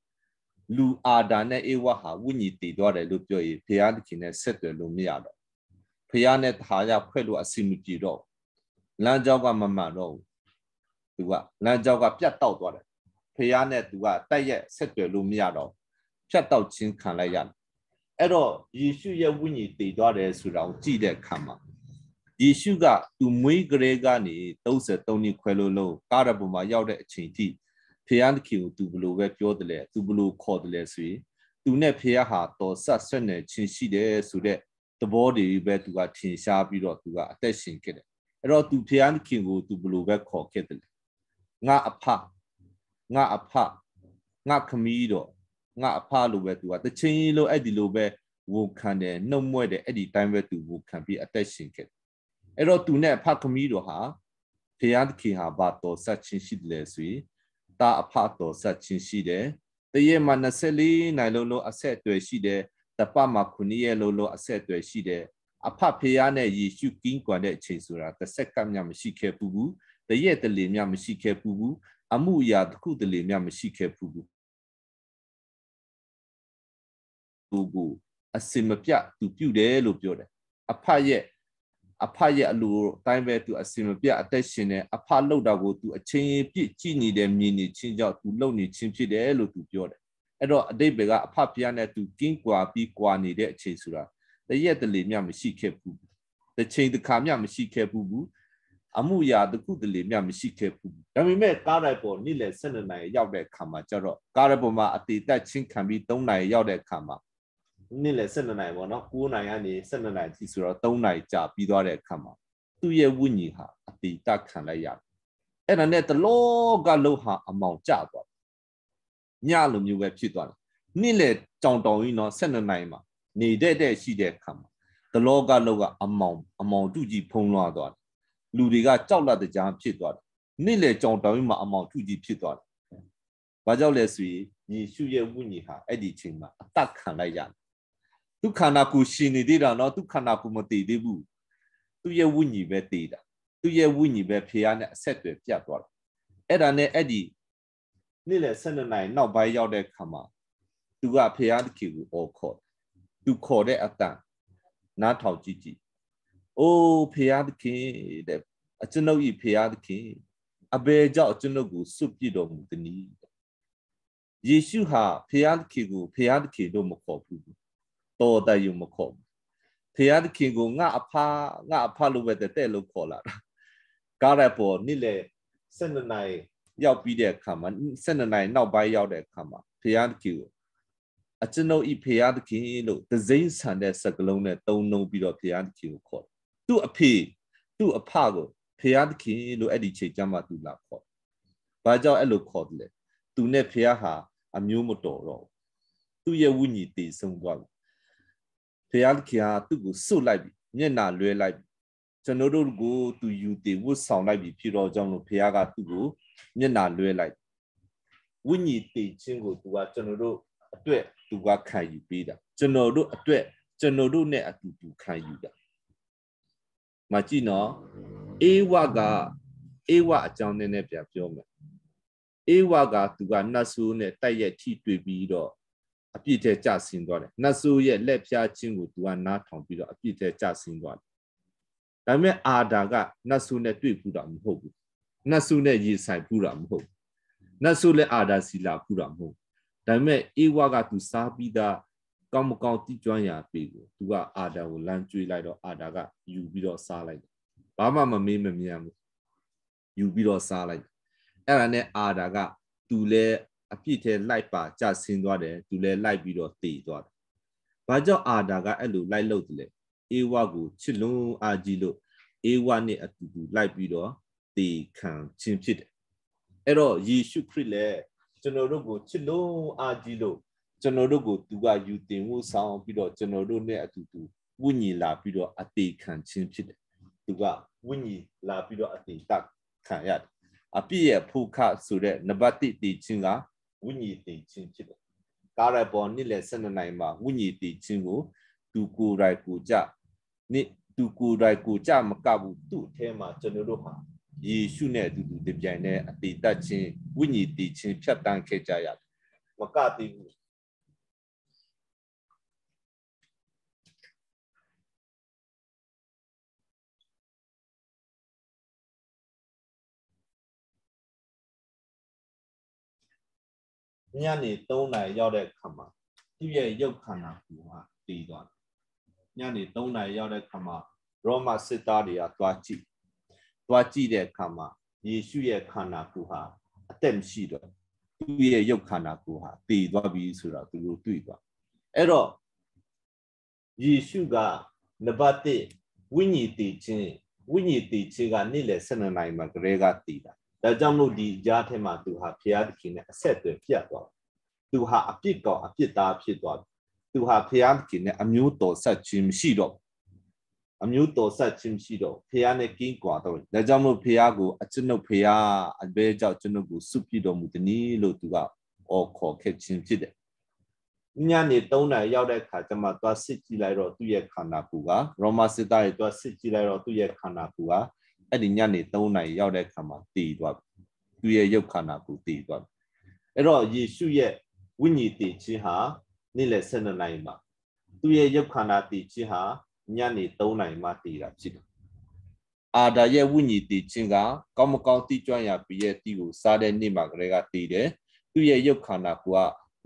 လူအာဒါနဲ့ဧဝဟာဝိညာဉ်တည်သွားတယ်လို့ပြောရင်ဘုရားသခင်နဲ့ဆက်သွယ်လို့မရတော့ဖះနဲ့ဟာရဖွဲ့လို့အစီမပြေတော့လမ်းကြောင်းကမမှန်တော့ဘူးသူကလမ်းကြောင်းကပြတ်တောက်သွားတယ်ဖះနဲ့သူကတိုက်ရက်ဆက်တွယ်လို့မရတော့ဖြတ်တောက်ခြင်းခံလိုက်ရတယ်အဲ့တော့ယေရှုရဲ့ဝိညာဉ်တည်သွားတယ်ဆိုတာကိုကြည့်တဲ့အခါမှာယေရှုကသူမွေးကလေးကနေ33နှစ်ခွဲလို့လို့ကာရဘုံမှာရောက်တဲ့အချိန်ထိဖះသခင်ကိုသူဘလို့ပဲပြောတယ်လေသူဘလို့ခေါ်တယ်လေဆိုရင်သူနဲ့ဖះဟာတော်ဆက်ဆွနဲ့ချင်းရှိတယ်ဆိုတဲ့သဘောတွေပဲသူကထင်ရှားပြီးတော့သူကအသက်ရှင်ခဲ့တယ်အဲ့တော့သူဖျားခင်ကိုသူဘလို့ပဲခေါ်ခဲ့တယ်ငါအဖငါအဖငါခမီးတော့ငါအဖလို့ပဲသူကတချင်းလို့အဲ့ဒီလိုပဲဝခံတယ်နှုတ်မွဲ့တယ်အဲ့ဒီတိုင်းပဲသူဝခံပြီးအသက်ရှင်ခဲ့အဲ့တော့သူနဲ့အဖခမီးတော်ဟာဖျားခင်ဟာဘာတော်ဆက်ချင်းရှိတယ်လဲဆိုရင်တာအဖတော်ဆက်ချင်းရှိတယ်တရက်မှာ24နိုင်လုံးလုံးအဆက်အသွယ်ရှိတယ်ပမှာခုနှစ်ရက်လုံးလုံးအဆက်အသွယ်ရှိတယ်အဖဖေးရနဲ့ယေရှုကင်းကွန်တဲ့အချိန်ဆိုတာတစ်ဆက်ကမြမရှိခဲ့ဘူးဘူးတရက်တလေမြမရှိခဲ့ဘူးဘူးအမှုအရာတစ်ခုတလေမြမရှိခဲ့ဘူးဘူးသူကအစင်မပြသူပြုတယ်လို့ပြောတယ်အဖရဲ့အဖရဲ့အလိုအတိုင်းပဲသူအစင်မပြအသက်ရှင်တယ်အဖလှုပ်တာကိုသူအချင်းပြည့်ကြည်နေတယ်မြင်နေချင်းကြောင့်သူလှုပ်နေချင်းဖြစ်တယ်လို့သူပြောတယ်အဲ့တော့အတိတ်ဘကအဖဖျားနဲ့သူကင်းကွာပြီးကွာနေတဲ့အခြေဆိုတာတရက်တလေမြမရှိခဲ့ဘူးတစ်ချိန်တစ်ခါမြမရှိခဲ့ဘူးဘူးအမှုရာတခုတလေမြမရှိခဲ့ဘူးဒါပေမဲ့ကားရိုက်ပေါ်နေ့လယ်12နာရီရောက်တဲ့အခါမှာကျတော့ကားရိုက်ပေါ်မှာအတေတက်ချင်းခံပြီး3နာရီရောက်တဲ့အခါမှာနေ့လယ်12နာရီပေါ့နော်9နာရီကနေ12နာရီကြီးဆိုတော့3နာရီကြာပြီးသွားတဲ့အခါမှာသူ့ရဲ့ဝိညာဉ်ဟာအတေတက်ခံလိုက်ရတယ်အဲ့ဒါနဲ့တလောကလှုပ်ဟာအမောင်ကျသွားညလိုမျိုးပဲဖြစ်သွားတယ်နေ့လေတောင်တောင်ကြီးနော်12နိုင်မှာ နေတဲ့တဲ့ရှိတဲ့အခါမှာဒလောကလောကအမောင်အမောင်တူကြီးဖုံးလွှားသွားတယ်လူတွေကကြောက်လန့်တကြားဖြစ်သွားတယ်နေ့လေကြောင်တောင်ကြီးမှာအမောင်တူကြီးဖြစ်သွားတယ်ဘာကြောင့်လဲဆိုရင်ညီရှုရဲ့ဝိညာဉ်ဟာအဲ့ဒီချိန်မှာအသက်ခံလိုက်ရတယ်သူခန္ဓာကိုယ်ရှင်နေသေးတာနော်သူခန္ဓာကိုယ်မတည်သေးဘူးသူရဲ့ဝိညာဉ်ပဲတည်တာသူရဲ့ဝိညာဉ်ပဲဖျားနဲ့အဆက်တွေပြတ်သွားတယ်အဲ့ဒါနဲ့အဲ့ဒီနေ့လယ်12နာရီနောက်ပိုင်းရောက်တဲ့ခါမှာသူကဖရာတခင်ကိုအော်ခေါ်သူခေါ်တဲ့အတန်နားထောင်ကြည့်ကြည့်အိုးဖရာသခင်တဲ့အကျွန်ုပ်ဤဖရာသခင်အဘယ်ကြောင့်ကျွန်ုပ်ကိုစွတ်ပြစ်တော်မူသနည်းယေရှုဟာဖရာသခင်ကိုဖရာသခင်တို့မခေါ်ဘူးတော်တယုံမခေါ်ဘူးဖရာသခင်ကိုငါအဖာငါအဖလို့ပဲတဲ့လို့ခေါ်လာတာကားရပေါ်နေ့လေ7နှစ်ရောက်ပြီးတဲ့အခါမှာ12နိုင်နောက်ပိုင်းရောက်တဲ့အခါမှာဖရာသခင်ကိုအကျွန်ုပ်ဤဖရာသခင်လို့ဒဇိမ့်ဆန်တဲ့စကလုံးနဲ့တုံနှုံပြီးတော့ဖရာသခင်ကိုခေါ်တယ်သူ့အဖေသူ့အဖကိုဖရာသခင်လို့အဲ့ဒီချိန်ကျမှသူလာခေါ်ဘာကြောင့်အဲ့လိုခေါ်တယ်လဲသူနဲ့ဖရာဟာအမျိုးမတော်တော့သူ့ရဲ့ဝိညာဉ်တည်ဆုံးသွားပြီဖရာသခင်ဟာသူ့ကိုစွတ်လိုက်ပြီမျက်နာလွဲလိုက်ပြီကျွန်တော်တို့ကိုသူယူတည်ဝတ်ဆောင်လိုက်ပြီဖြစ်တော့ကြောင့်လို့ဘုရားကသူ့ကိုမျက်နာလွှဲလိုက်ဝိညာဉ်တည်ခြင်းကိုသူကကျွန်တော်တို့အတွက်သူကခံယူပေးတာကျွန်တော်တို့အတွက်ကျွန်တော်တို့နဲ့အတူတူခံယူတာမကြည့်နော်အေဝကအေဝအကြောင်းနဲ့နဲ့ပြန်ပြောမယ်အေဝကသူကနတ်ဆိုးနဲ့တိုက်ရိုက်ထိတွေ့ပြီးတော့အပြစ်ထဲကျဆင်းသွားတယ်နတ်ဆိုးရဲ့လက်ဖြားခြင်းကိုသူကနားထောင်ပြီးတော့အပြစ်ထဲကျဆင်းသွားတယ်ဒါပေမဲ့အာတာကနတ်ဆုနဲ့တွေ့ဘူးတာမဟုတ်ဘူးနတ်ဆုနဲ့ရေဆိုင်ဘူးတာမဟုတ်ဘူးနတ်ဆုလည်းအာတာစီလာဘူးတာမဟုတ်ဘူးဒါပေမဲ့အေဝါကသူစားပြီးသားကောင်းမကောင်းတိကျွမ်းရာပေးကိုသူကအာတာကိုလမ်းကျွေးလိုက်တော့အာတာကယူပြီးတော့စားလိုက်ဘာမှမမေးမမြန်ဘူးယူပြီးတော့စားလိုက်အဲ့ဒါနဲ့အာတာကသူလည်းအပြစ်ထဲလိုက်ပါကြဆင်းသွားတယ်သူလည်းလိုက်ပြီးတော့တည်သွားတယ်။ဘာကြောင့်အာတာကအဲ့လိုလိုက်လို့တလဲအေဝကိုချစ်လွန်အားကြီးလို့အေဝနဲ့အတူတူလိုက်ပြီးတော့တေခံခြင်းဖြစ်တယ်အဲ့တော့ယေရှုခရစ်လည်းကျွန်တော်တို့ကိုချစ်လွန်အားကြီးလို့ကျွန်တော်တို့ကိုသူကယူတင်ဖို့ဆောင်ပြီးတော့ကျွန်တော်တို့နဲ့အတူတူဝိညာဉ်လာပြီးတော့အသေးခံခြင်းဖြစ်တယ်သူကဝိညာဉ်လာပြီးတော့အသေးတခံရတယ်အပြည့်ရဲ့ဖုခဆိုတဲ့နံပါတ်1တည်ခြင်းကဝိညာဉ်တည်ခြင်းဖြစ်တယ်ကာရဘောနှစ်လည်း12နိုင်မှာဝိညာဉ်တည်ခြင်းကိုသူကိုယ်တိုင်ကိုကြနိသူကိုယ်တိုင်ကိုကြမကဘူးသူ့အထဲမှာကျွန်တော်တို့ဟာယေရှုနဲ့အတူတူတပြိုင်တည်းအပေတတ်ခြင်းဝိညာဉ်တည်ခြင်းဖြတ်တန်းခဲ့ကြရတယ်မကသေးဘူးညနေ3နာရီရောက်တဲ့အခါမှာသူ့ရဲ့ရုပ်ခန္ဓာကိုယ်ကတည်သွားတယ်ညနေ3နာရီရောက်တဲ့ခါမှာရောမစစ်သားတွေကသွားကြည့်သွားကြည့်တဲ့အခါမှာယေရှုရဲ့ခန္ဓာကိုယ်ဟာအသက်မရှိတော့သူ့ရဲ့ရုပ်ခန္ဓာကိုယ်ဟာတည်သွားပြီဆိုတော့သူတို့တွေ့သွားအဲ့တော့ယေရှုကနံပါတ်1ဝိညာဉ်တည်ခြင်းဝိညာဉ်တည်ခြင်းကနေ့လယ်12နာရီမှာဂရေကတည်တာဒါကြောင့်မို့ဒီကြားထဲမှာသူဟာဖျားသခင်နဲ့အဆက်အသွယ်ပြတ်သွားသူဟာအပြစ်ကောင်အပြစ်သားဖြစ်သွားပြီသူဟာဖျားခင်နဲ့အမျိုးတော်ဆက်ခြင်းမရှိတော့အမျိုးတော်ဆက်ခြင်းရှိတော့ဖះနဲ့ကင်းကွာတော့ဒါကြောင့်မို့ဖះကိုအကျွန်ုပ်ဖះအဘဲကြောင့်ကျွန်ုပ်ကိုစုပြတော်မူသည်နီလို့သူကအော်ခေါ်ခဲ့ခြင်းဖြစ်တယ်။ညနေ3နာရီရောက်တဲ့အခါကျမှသွားစစ်ကြည့်လိုက်တော့သူ့ရဲ့ခန္ဓာကိုယ်ကရောမစစ်သားတွေသွားစစ်ကြည့်လိုက်တော့သူ့ရဲ့ခန္ဓာကိုယ်ကအဲ့ဒီညနေ3နာရီရောက်တဲ့အခါမှာတည်သွားပြီ။သူ့ရဲ့ရုပ်ခန္ဓာကိုယ်တည်သွားပြီ။အဲ့တော့ယေရှုရဲ့ဝိညာဉ်တည်ခြင်းဟာနေ့လယ်12နာရီမှာသူ့ရဲ့ရုပ်ခန္ဓာတည်ခြင်းဟာညနေ3နာရီမှတည်တာဖြစ်တယ်။အာဒါရဲ့ဝိညာဉ်တည်ခြင်းကကောင်းမကောင်းတိကျွမ်းရာပြီးရဲ့တိကိုစားတဲ့နေ့မှာကလေးကတည်တယ်။သူ့ရဲ့ရုပ်ခန္ဓာက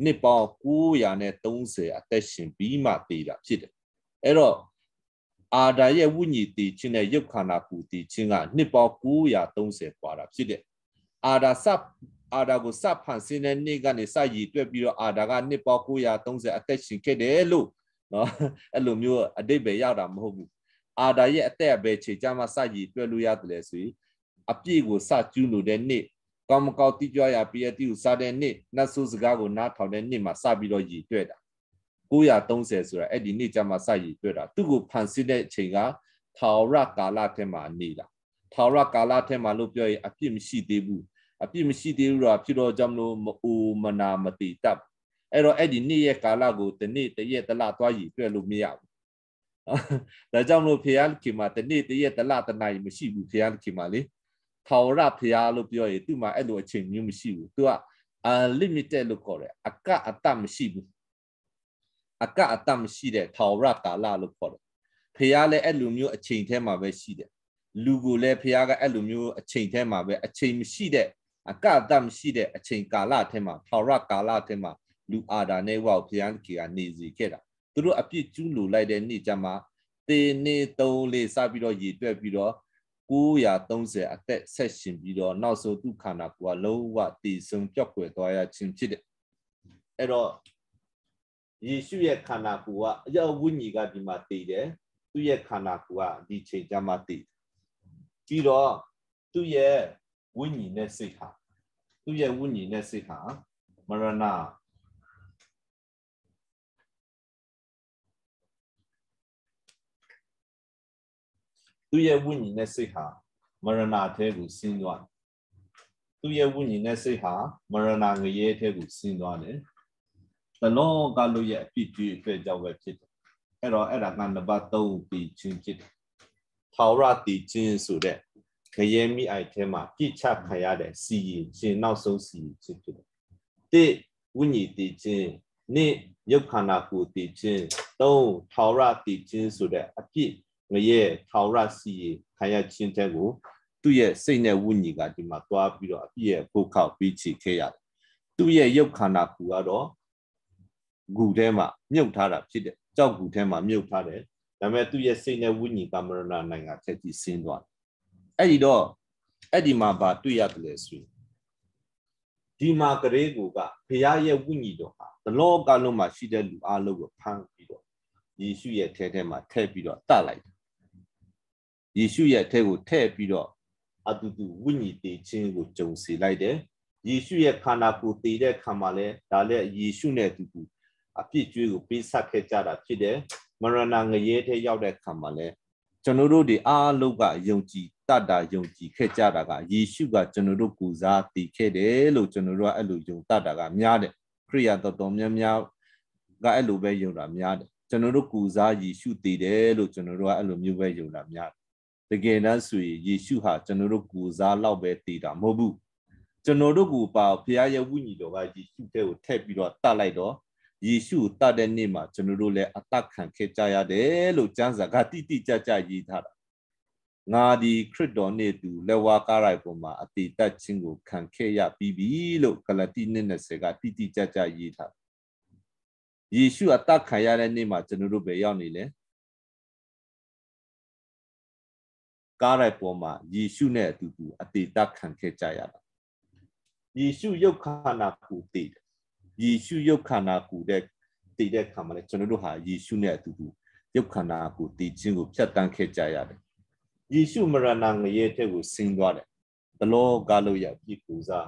နှစ်ပေါင်း930အသက်ရှင်ပြီးမှတည်တာဖြစ်တယ်။အဲ့တော့အာဒါရဲ့ဝိညာဉ်တည်ခြင်းနဲ့ရုပ်ခန္ဓာပူတည်ခြင်းက နှစ်ပေါင်း930ပွာတာဖြစ်တယ်။အာဒါစအာဒါကိုစဖန်စင်းတဲ့နေ့ကနေစရည်တွက်ပြီးတော့အာဒါကနှစ်ပေါင်း930အသက်ရှင်ခဲ့တယ်လို့နော်အဲ့လိုမျိုးအတိတ်ပဲရောက်တာမဟုတ်ဘူးအာဒါရဲ့အသက်ကပဲခြေချမှာစရည်တွက်လို့ရတယ်လေဆိုရင်အပြည့်ကိုစကျူးလို့တဲ့နေ့ကောင်းမကောင်းတိကြွရပြည့်တိကိုစတဲ့နေ့နတ်ဆိုးစကားကိုနားထောင်တဲ့နေ့မှာစပြီးတော့ရည်တွက်တာ930ဆိုတာအဲ့ဒီနေ့ကျမှစရည်တွက်တာသူ့ကိုဖန်ဆင်းတဲ့အချိန်ကထာဝရကာလထဲမှာနေတာထာဝရကာလထဲမှာလို့ပြောရင်အပြည့်မရှိသေးဘူးအပြစ်မရှိသေးဘူးတော့ဖြစ်တော့ကြောင့်မလို့မအိုမနာမတိတတ်အဲ့တော့အဲ့ဒီနေ့ရက်ကာလကိုတနေ့တရက်တလသွားရည်တွေ့လို့မရဘူးဒါကြောင့်မလို့ဖျားခင်မှာတနေ့တရက်တလတနာရီမရှိဘူးဖျားခင်မှာလေထာဝရဖျားလို့ပြောရင်သူ့မှာအဲ့လိုအချိန်မျိုးမရှိဘူးသူက unlimited လို့ခေါ်တယ်အကအတမရှိဘူးအကအတမရှိတဲ့ထာဝရကာလလို့ခေါ်တယ်ဖျားလည်းအဲ့လိုမျိုးအချိန်ထဲမှာပဲရှိတယ်လူကိုလည်းဖျားကအဲ့လိုမျိုးအချိန်ထဲမှာပဲအချိန်မရှိတဲ့အကတမရှိတဲ့အချိန်ကာလထဲမှာထာဝရကာလထဲမှာလူအာဒါနဲ့ဝောက်ဘုရားကြီးကနေစီခဲ့တာသူတို့အပြစ်ကျူးလိုလိုက်တဲ့နေ့ကျမှတေနေ3လေးစပြီးတော့ရေတွက်ပြီးတော့930အသက်ဆက်ရှင်ပြီးတော့နောက်ဆုံးသူခန္ဓာကိုယ်ကလုံးဝတည်ဆုံပြောက်ွယ်သွားရခြင်းဖြစ်တယ်အဲ့တော့ယေရှုရဲ့ခန္ဓာကိုယ်ကအရာဝိညာဉ်ကဒီမှာတည်တယ်သူ့ရဲ့ခန္ဓာကိုယ်ကဒီချိန်ကျမှတည်ပြီးတော့သူ့ရဲ့ဝိညာဉ်နဲ့စိတ်ဟာသူ့ရဲ့ဝိညာဉ်နဲ့စိတ်ဟာမရဏသူ့ရဲ့ဝိညာဉ်နဲ့စိတ်ဟာမရဏအแทကိုဆင်းသွားသူ့ရဲ့ဝိညာဉ်နဲ့စိတ်ဟာမရဏငရဲအแทကိုဆင်းသွားတယ်။တလုံးကလို့ရဲ့အဖြစ်ဒီအတွက်ကြောင့်ပဲဖြစ်တယ်။အဲ့တော့အဲ့ဒါကနံပါတ်3ပြီးချင်းဖြစ်တယ်။ထာဝရတည်ခြင်းဆိုတဲ့ခရဲမိအိုက်ထဲမှာပြစ်ချခံရတဲ့စီရင်ရှင်နောက်ဆုံးစီရင်ခြင်းဖြစ်တယ်။တစ်ဝိညာဉ်တည်ခြင်းနှစ်ရုပ်ခန္ဓာကိုယ်တည်ခြင်းသုံးထာဝရတည်ခြင်းဆိုတဲ့အပြစ်ငရဲထာဝရစီရင်ခံရခြင်းတဲ့ကိုသူ့ရဲ့စိတ်နဲ့ဝိညာဉ်ကဒီမှာသွားပြီးတော့အပြစ်ရဲ့ပုတ်ခောက်ပြီးချိခဲ့ရတယ်။သူ့ရဲ့ရုပ်ခန္ဓာကိုယ်ကတော့ဂူထဲမှာမြုပ်ထားတာဖြစ်တဲ့ကြောက်ဂူထဲမှာမြုပ်ထားတယ်။ဒါပေမဲ့သူ့ရဲ့စိတ်နဲ့ဝိညာဉ်ကမရဏနိုင်ငံချက်ကြီးဆင်းသွားတယ်အဲ့ဒီတော့အဲ့ဒီမှာဘာတွေ့ရတယ်လဲဆိုဒီမှာကလေးကိုကဘုရားရဲ့ဝိညာဉ်တော်ဟာဘလောကလုံးမှာရှိတဲ့လူအလုံးကိုဖမ်းပြီးတော့ယေရှုရဲ့ထဲထဲမှာထည့်ပြီးတော့တတ်လိုက်ယေရှုရဲ့ထဲကိုထည့်ပြီးတော့အတူတူဝိညာဉ်တည်ခြင်းကိုကြုံစေလိုက်တယ်ယေရှုရဲ့ခန္ဓာကိုယ်တည်တဲ့ခံမှာလဲဒါလည်းယေရှုနဲ့အတူတူအပြစ်ကြွေးကိုပေးဆက်ခဲ့ကြတာဖြစ်တယ်မရဏငရဲထဲရောက်တဲ့ခံမှာလဲကျွန်တော်တို့ဒီအားလုံးကယုံကြည်တတ်တာယုံကြည်ခဲ့ကြတာကယေရှုကကျွန်တော်တို့ကိုစားတည်ခဲ့တယ်လို့ကျွန်တော်တို့ကအဲ့လိုယုံတတ်တာကများတယ်ခရိယာတော်တော်များများကအဲ့လိုပဲယုံတာများတယ်ကျွန်တော်တို့ကိုစားယေရှုတည်တယ်လို့ကျွန်တော်တို့ကအဲ့လိုမျိုးပဲယုံတာများတယ်တကယ်တမ်းဆိုရင်ယေရှုဟာကျွန်တော်တို့ကိုစားလောက်ပဲတည်တာမဟုတ်ဘူးကျွန်တော်တို့ကိုပါဘုရားရဲ့ဝိညာဉ်တော်ကယေရှုတဲ့ကိုထည့်ပြီးတော့တတ်လိုက်တော့ယေရှုတတ်တဲ့နေ့မှာကျွန်တော်တို့လည်းအသက်ခံခဲ့ကြရတယ်လို့ကျမ်းစာကတိတိကျကျရေးထားတာငါဒီခရစ်တော်နဲ့တူလက်ဝါးကားရိုက်ပေါ်မှာအတိတ်တ်ခြင်းကို ခံခဲ့ရပြီးပြီလို့ဂလာတိ2:20ကတိတိကျကျရေးထားယေရှုအသက်ခံရတဲ့နေ့မှာကျွန်တော်တို့ပဲရောက်နေလေကားရိုက်ပေါ်မှာယေရှုနဲ့အတူတူအတိတ်ခံခဲ့ကြရတာယေရှုရုပ်ခန္ဓာကိုတည်တယ်ယေရှုယုတ်ခန္ဓာကိုယ်တဲ့တည်တဲ့ခါမှာလည်းကျွန်တော်တို့ဟာယေရှုနဲ့အတူတူယုတ်ခန္ဓာကိုယ်တည်ခြင်းကိုဖြတ်တန်းခဲ့ကြရတယ်ယေရှုမရဏငရဲတဲ့ကိုဆင်းသွားတယ်ဘလောကားလို့ရပြည့်ပူဇာ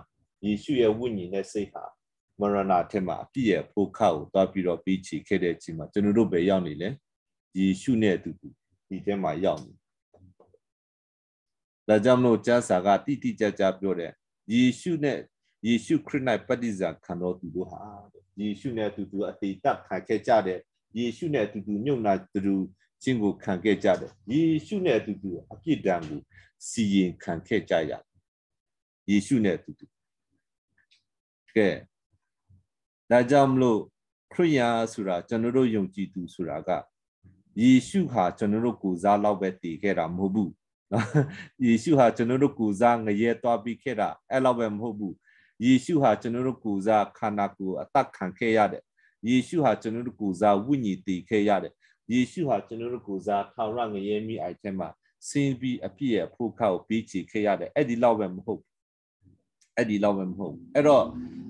ယေရှုရဲ့ဝိညာဉ်နဲ့စိတ်ဟာမရဏထဲမှာအပြည့်ရဲ့ဖို့ခကိုတွားပြီးတော့ပြီးချီခဲ့တဲ့အချိန်မှာကျွန်တော်တို့ပဲရောက်နေလဲယေရှုနဲ့အတူတူဒီထဲမှာရောက်နေဒါကြောင့်မလို့ကျမ်းစာကတိတိကျကျပြောတယ်ယေရှုနဲ့ယေရှုခရစ်၌ပฏิဇာခံတော်သူတို့ဟာယေရှုနဲ့အတူတူအသေးတခံခဲ့ကြတဲ့ယေရှုနဲ့အတူတူမြုပ်နာသူခြင်းကိုခံခဲ့ကြတယ်ယေရှုနဲ့အတူတူအပြစ်ဒဏ်ကိုစီရင်ခံခဲ့ကြရယေရှုနဲ့အတူတူကဲဒါကြောင့်မလို့ခရိယာဆိုတာကျွန်တော်တို့ယုံကြည်သူဆိုတာကယေရှုဟာကျွန်တော်တို့ကိုစားလောက်ပဲတည်ခဲ့တာမဟုတ်ဘူးနော်ယေရှုဟာကျွန်တော်တို့ကိုစားငရဲသွားပြီးခဲ့တာအဲ့လောက်ပဲမဟုတ်ဘူးယေရှုဟာကျွန်တော်တို့ကိုယ်စားခန္ဓာကိုယ်အသက်ခံခဲ့ရတယ်ယေရှုဟာကျွန်တော်တို့ကိုယ်စားဝိညာဉ်တည်ခဲ့ရတယ်ယေရှုဟာကျွန်တော်တို့ကိုယ်စားထာဝရငရဲမိအိုက်ထဲမှာစင်ပြီးအပြည့်အဖို့ခောက်ပြီးချေခဲ့ရတယ်အဲ့ဒီလောက်ပဲမဟုတ်အဲ့ဒီလောက်ပဲမဟုတ်အဲ့တော့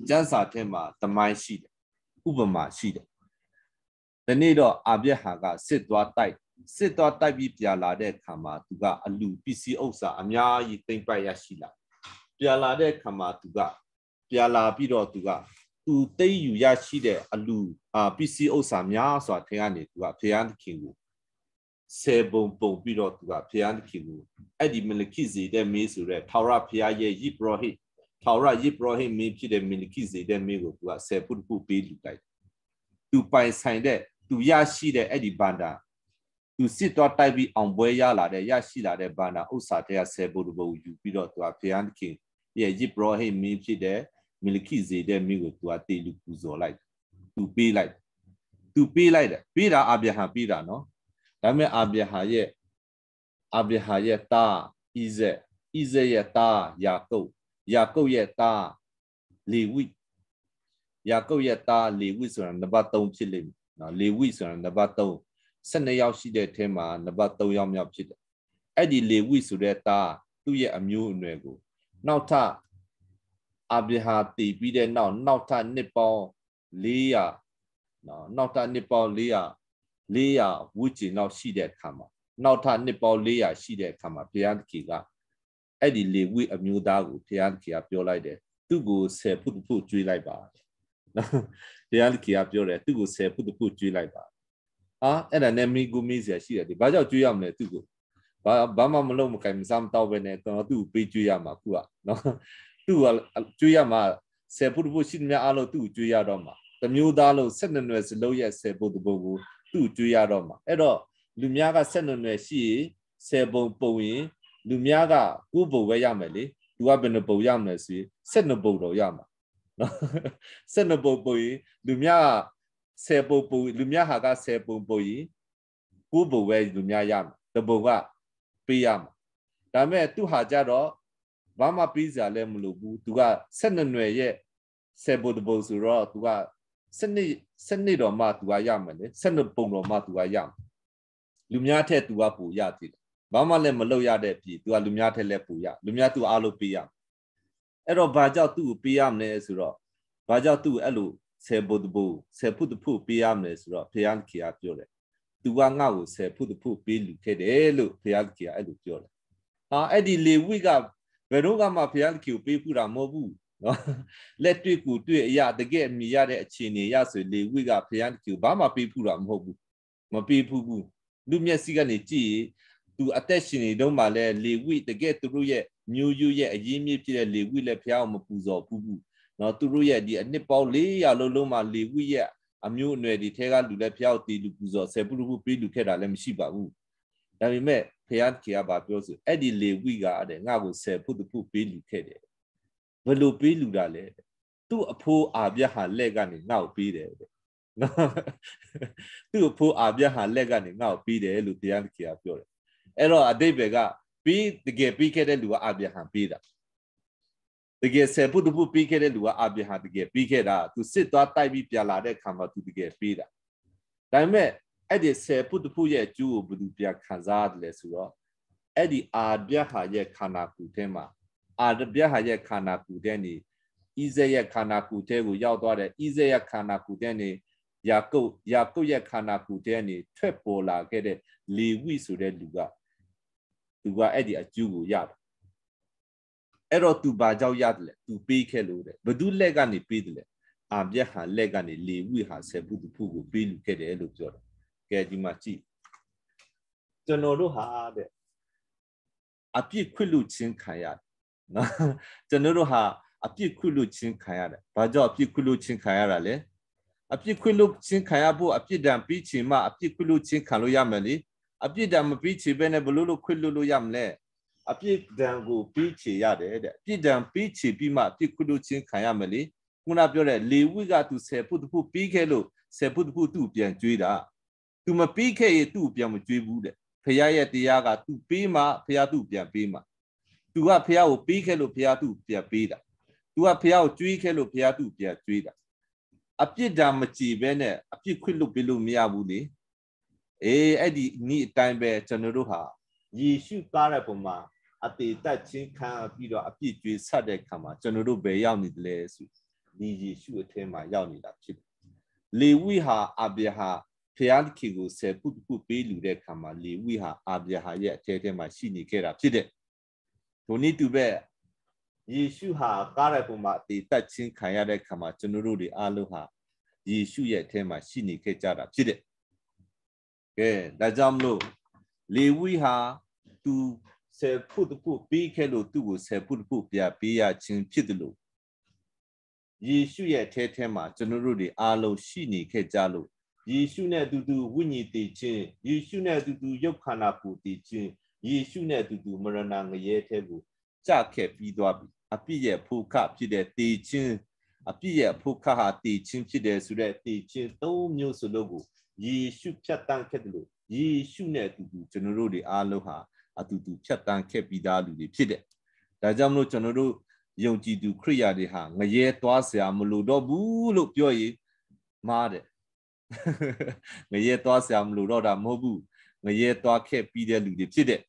ကျမ်းစာထဲမှာတမိုင်းရှိတယ်ဥပမာရှိတယ်ဒီနေ့တော့အာပြက်ဟာကစစ်သွားတိုက်စစ်သွားတိုက်ပြီးပြလာတဲ့ခါမှာသူကအလူပစ္စည်းဥစ္စာအများကြီးသိမ့်ပိုက်ရရှိလာပြလာတဲ့ခါမှာသူကပြလာပြီးတော့သူက သူတိတ်ယူရရှိတဲ့အလူအာပစ္စည်းဥစ္စာများစွာထင်ကနေသူကဖျားသခင်ကိုဆယ်ပုံပုံပြီးတော့သူကဖျားသခင်ကိုအဲ့ဒီမလခိဇေတဲ့မင်းဆိုတဲ့ထာဝရဖျားရဲ့ယိဘရဟိထာဝရယိဘရဟိမင်းဖြစ်တဲ့မလခိဇေတဲ့မင်းကိုသူကဆယ်ဖို့ဖို့ပေးလူလိုက်သူပိုင်ဆိုင်တဲ့သူရရှိတဲ့အဲ့ဒီဘန္တာသူစစ်တော့တိုက်ပြီးအောင်ပွဲရလာတဲ့ရရှိလာတဲ့ဘန္တာဥစ္စာတရားဆယ်ဖို့ဘုံယူပြီးတော့သူကဖျားသခင်ရဲ့ယိဘရဟိမင်းဖြစ်တဲ့မီလခိဇေတဲ့မိကိုသူကတေလူပူဇော်လိုက်သူပေးလိုက်သူပေးလိုက်တယ်ပေးတာအာဗြဟံပေးတာနော်ဒါပေမဲ့အာဗြဟံရဲ့အာဗြဟံရဲ့သားဣဇက်ဣဇက်ရဲ့သားယာကုပ်ယာကုပ်ရဲ့သားလေဝိယာကုပ်ရဲ့သားလေဝိဆိုတာနံပါတ်3ဖြစ်လိမ့်မယ်နော်လေဝိဆိုတာနံပါတ်3 12ယောက်ရှိတဲ့အထဲမှာနံပါတ်3ယောက်မြောက်ဖြစ်တယ်အဲ့ဒီလေဝိဆိုတဲ့သားသူ့ရဲ့အမျိုးအနွယ်ကိုနောက်ထပ်အာဗြဟံတည်ပြီးတဲ့နောက်နောက်ထပ်နှစ်ပေါင်း400နော်နောက်ထပ်နှစ်ပေါင်း400 400ဝူကျင်လောက်ရှိတဲ့အခါမှာနောက်ထပ်နှစ်ပေါင်း400ရှိတဲ့အခါမှာဘုရားသခင်ကအဲ့ဒီလေဝိအမျိုးသားကိုဘုရားသခင်ကပြောလိုက်တယ်သူ့ကိုဆယ်ဖုတဖုကျွေးလိုက်ပါနော်ဘုရားသခင်ကပြောတယ်သူ့ကိုဆယ်ဖုတဖုကျွေးလိုက်ပါဟာအဲ့ဒါနဲ့မိကူမိစရာရှိတယ်ဒီဘာကြောင့်ကျွေးရမလဲသူ့ကိုဘာဘာမှမလုပ်မကင်မစားမတော့ပဲနဲ့ကျွန်တော်သူ့ကိုပေးကျွေးရမှာခုကနော်သူ့ကကျွေးရမှာဆယ်ဖို့တဖို့ရှိသမျှအလုံးသူ့ကျွေးရတော့မှာတမျိုးသားလုံး၁၂နွယ်စလုံးရဲ့ဆယ်ဖို့တဖို့ကိုသူ့ကျွေးရတော့မှာအဲ့တော့လူများက၁၂နွယ်ရှိရင်ဆယ်ပုံပုံရင်လူများကကိုယ်ပုံပဲရမယ်လေသူကဘယ်နှပုံရမလဲဆိုရင်၁၂ပုံတော့ရမှာနော်၁၂ပုံပုံရင်လူများကဆယ်ပုံပုံလူများဟာကဆယ်ပုံပုံရင်ကိုယ်ပုံပဲလူများရမှာတပုံကပေးရမှာဒါမဲ့သူ့ဟာကြတော့ဘာမှပြီးစရာလည်းမလိုဘူးသူက12နွယ်ရဲ့ဆယ်ဘုတ်ဘုတ်ဆိုတော့သူကစနစ်စနစ်တော်မှသူကရမယ်လေ12ပုံတော်မှသူကရမယ်လူများထက်သူကပိုရသေးတယ်ဘာမှလည်းမလုပ်ရတဲ့အပြင်သူကလူများထက်လည်းပိုရလူများသူအားလုံးပေးရအဲ့တော့ဘာကြောင့်သူ့ကိုပေးရမလဲဆိုတော့ဘာကြောင့်သူ့အဲ့လိုဆယ်ဘုတ်ဘုတ်ဆယ်ဖုတ်ဖို့ပေးရမလဲဆိုတော့ဖယားခင်ကပြောတယ်သူကငါ့ကိုဆယ်ဖုတ်ဖို့ပေးလူခဲ့တယ်လို့ဖယားခင်ကအဲ့လိုပြောတယ်ဟာအဲ့ဒီလေဝိကဘယ်တော့မှဘုရားသခင်ကိုပေးဖို့တာမဟုတ်ဘူးနော်လက်တွေ့ကိုတွေ့အရာတကယ်အမိရတဲ့အခြေအနေရဆိုလေဝိကဘုရားသခင်ကိုဘာမှပေးဖို့တာမဟုတ်ဘူးမပေးဖို့ဘူးလူမျက်စိကနေကြည့်သူအသက်ရှင်နေတော့မှလည်းလေဝိတကယ်သူတို့ရဲ့မျိုးရိုးရဲ့အရင်းမြစ်ဖြစ်တဲ့လေဝိလည်းဘုရားကိုမပူဇော်ဘူးဘူးနော်သူတို့ရဲ့ဒီအနှစ်ပေါင်း400လုံးလုံးမှလေဝိရဲ့အမျိုးအနွယ်ဒီထဲကလူလည်းဘုရားကိုတည်လူပူဇော်ဆယ်ပုရုဟုပေးလူခဲ့တာလည်းမရှိပါဘူးဒါပေမဲ့ဖယားကေကဘာပြောဆိုအဲ့ဒီလေဝိကတဲ့ငါ့ကို10ဖုတဖုပေးလူခဲ့တယ်ဘယ်လိုပေးလူတာလဲသူ့အဖိုးအာပြတ်ဟာလက်ကနေငါ့ကိုပေးတယ်တဲ့သူ့အဖိုးအာပြတ်ဟာလက်ကနေငါ့ကိုပေးတယ်လို့ဖယားကေကပြောတယ်အဲ့တော့အတိတ်ဘယ်ကပြီးတကယ်ပြီးခဲ့တဲ့လူကအာပြတ်ဟာပေးတာတကယ်ဆယ်ဖုတဖုပြီးခဲ့တဲ့လူကအာပြတ်ဟာတကယ်ပြီးခဲ့တာ သူစစ်သွားတိုက်ပြီးပြန်လာတဲ့ခါမှာသူတကယ်ပေးတာဒါပေမဲ့အဲ့ဒီဆယ်ပုတ္တဖုရဲ့အကျိုးကိုဘယ်သူပြခံစားရတယ်ဆိုတော့အဲ့ဒီအာပြဟာရဲ့ခန္ဓာကိုယ်ထဲမှာအာပြဟာရဲ့ခန္ဓာကိုယ်ထဲနေဣဇေရဲ့ခန္ဓာကိုယ်ထဲကို ရောက်သွားတဲ့ဣဇေရဲ့ခန္ဓာကိုယ်ထဲနေယာကုပ်ယာကုပ်ရဲ့ခန္ဓာကိုယ်ထဲနေ ထွက်ပေါ်လာခဲ့တဲ့လေဝိဆိုတဲ့လူကသူကအဲ့ဒီအကျိုးကိုရတယ်အဲ့တော့သူဘာကြောင့်ရတယ်လဲသူပေးခဲ့လို့တဲ့ဘသူလက်ကနေပေးတယ်လဲအာပြဟာလက်ကနေလေဝိဟာဆေဘုသူဖုကိုပေးလူခဲ့တယ်လို့ပြောတယ်ကဲဒီမှာကြည့်ကျွန်တော်တို့ဟာတဲ့အပြစ်ခွင့်လွှတ်ခြင်းခံရတယ်နော်ကျွန်တော်တို့ဟာအပြစ်ခွင့်လွှတ်ခြင်းခံရတယ်ဘာကြောင့်အပြစ်ခွင့်လွှတ်ခြင်းခံရတာလဲအပြစ်ခွင့်လွှတ်ခြင်းခံရဖို့အပြစ်ဒဏ်ပြီးချိန်မှာအပြစ်ခွင့်လွှတ်ခြင်းခံလို့ရမယ်လေအပြစ်ဒဏ်မပြီးချိန်ပဲနဲ့ဘလို့လို့ခွင့်လွှတ်လို့ရမလဲအပြစ်ဒဏ်ကိုပြီးချိန်ရတယ်တဲ့အပြစ်ဒဏ်ပြီးချိန်ပြီးမှအပြစ်ခွင့်လွှတ်ခြင်းခံရမယ်လေခုနပြောတဲ့လေဝိကသူဆယ်ဖုတဖုပြီးခဲ့လို့ဆယ်ဖုတဖုသူ့ပြန်ကြွေးတာသူမပေးခဲ့ရင်သူ့ကိုပြန်မကြွေးဘူးတဲ့ဖရာရဲ့တရားကသူပေးမှဖရာသူ့ပြန်ပေးမှသူကဖရာကိုပေးခဲ့လို့ဖရာသူ့ပြန်ပေးတာသူကဖရာကိုကြွေးခဲ့လို့ဖရာသူ့ပြန်ကြွေးတာအပြစ်ဒါမကြည်ပဲနဲ့အပြစ်ခွစ်လို့ပြလို့မရဘူးလေအေးအဲ့ဒီဤအတိုင်းပဲကျွန်တော်တို့ဟာယေရှုကားတဲ့ပုံမှာအသေးတက်ချင်းခံပြီးတော့အပြစ်ကြွေးဆက်တဲ့ခါမှာကျွန်တော်တို့ဘယ်ရောက်နေတယ်လဲဆိုဒီယေရှုအထဲမှာရောက်နေတာဖြစ်တယ်လေဝိဟာအဗျာဟာဖျားခင်ကိုဆယ်ပုတစ်ခုပေးလူတဲ့ခါမှာလေဝိဟာအာဗျာဟာရဲ့အထဲထဲမှာရှိနေခဲ့တာဖြစ်တဲ့ဒိုနီတူဘက်ယေရှုဟာကားရပုံမှာအသေးတက်ချင်းခံရတဲ့ခါမှာကျွန်တော်တို့တွေအားလုံးဟာယေရှုရဲ့အထဲမှာရှိနေခဲ့ကြတာဖြစ်တဲ့ကဲဒါကြောင့်မလို့လေဝိဟာသူဆယ်ဖုတပုပေးခဲ့လို့သူ့ကိုဆယ်ဖုတပုပြပေးရခြင်းဖြစ်တယ်လို့ယေရှုရဲ့အထဲထဲမှာကျွန်တော်တို့တွေအားလုံးရှိနေခဲ့ကြလို့ယေရှုနဲ့အတူတူဝိညာဉ်တည်ခြင်းယေရှုနဲ့အတူတူယုတ်ခန္ဓာကိုယ်တည်ခြင်းယေရှုနဲ့အတူတူမရဏငရဲထဲကိုကြခဲ့ပြီးသွားပြီ အပြည့်ရဲ့ဖို့ခဖြစ်တဲ့တည်ခြင်းအပြည့်ရဲ့ဖို့ခဟာတည်ခြင်းဖြစ်တယ်ဆိုတဲ့တည်ခြင်း၃မျိုးစလုံးကိုယေရှုဖြတ်တန်းခဲ့တယ်လို့ယေရှုနဲ့အတူတူကျွန်တော်တို့တွေအားလုံးဟာအတူတူဖြတ်တန်းခဲ့ပြီးသားလူတွေဖြစ်တယ်ဒါကြောင့်မလို့ကျွန်တော်တို့ယုံကြည်သူခရိယာတွေဟာငရဲသွားစရာမလိုတော့ဘူးလို့ပြောရင်မားတယ်ငရဲသွားဆရာမလို့တော့တာမဟုတ်ဘူးငရဲသွားခဲ့ပြီးတဲ့လူတွေဖြစ်တဲ့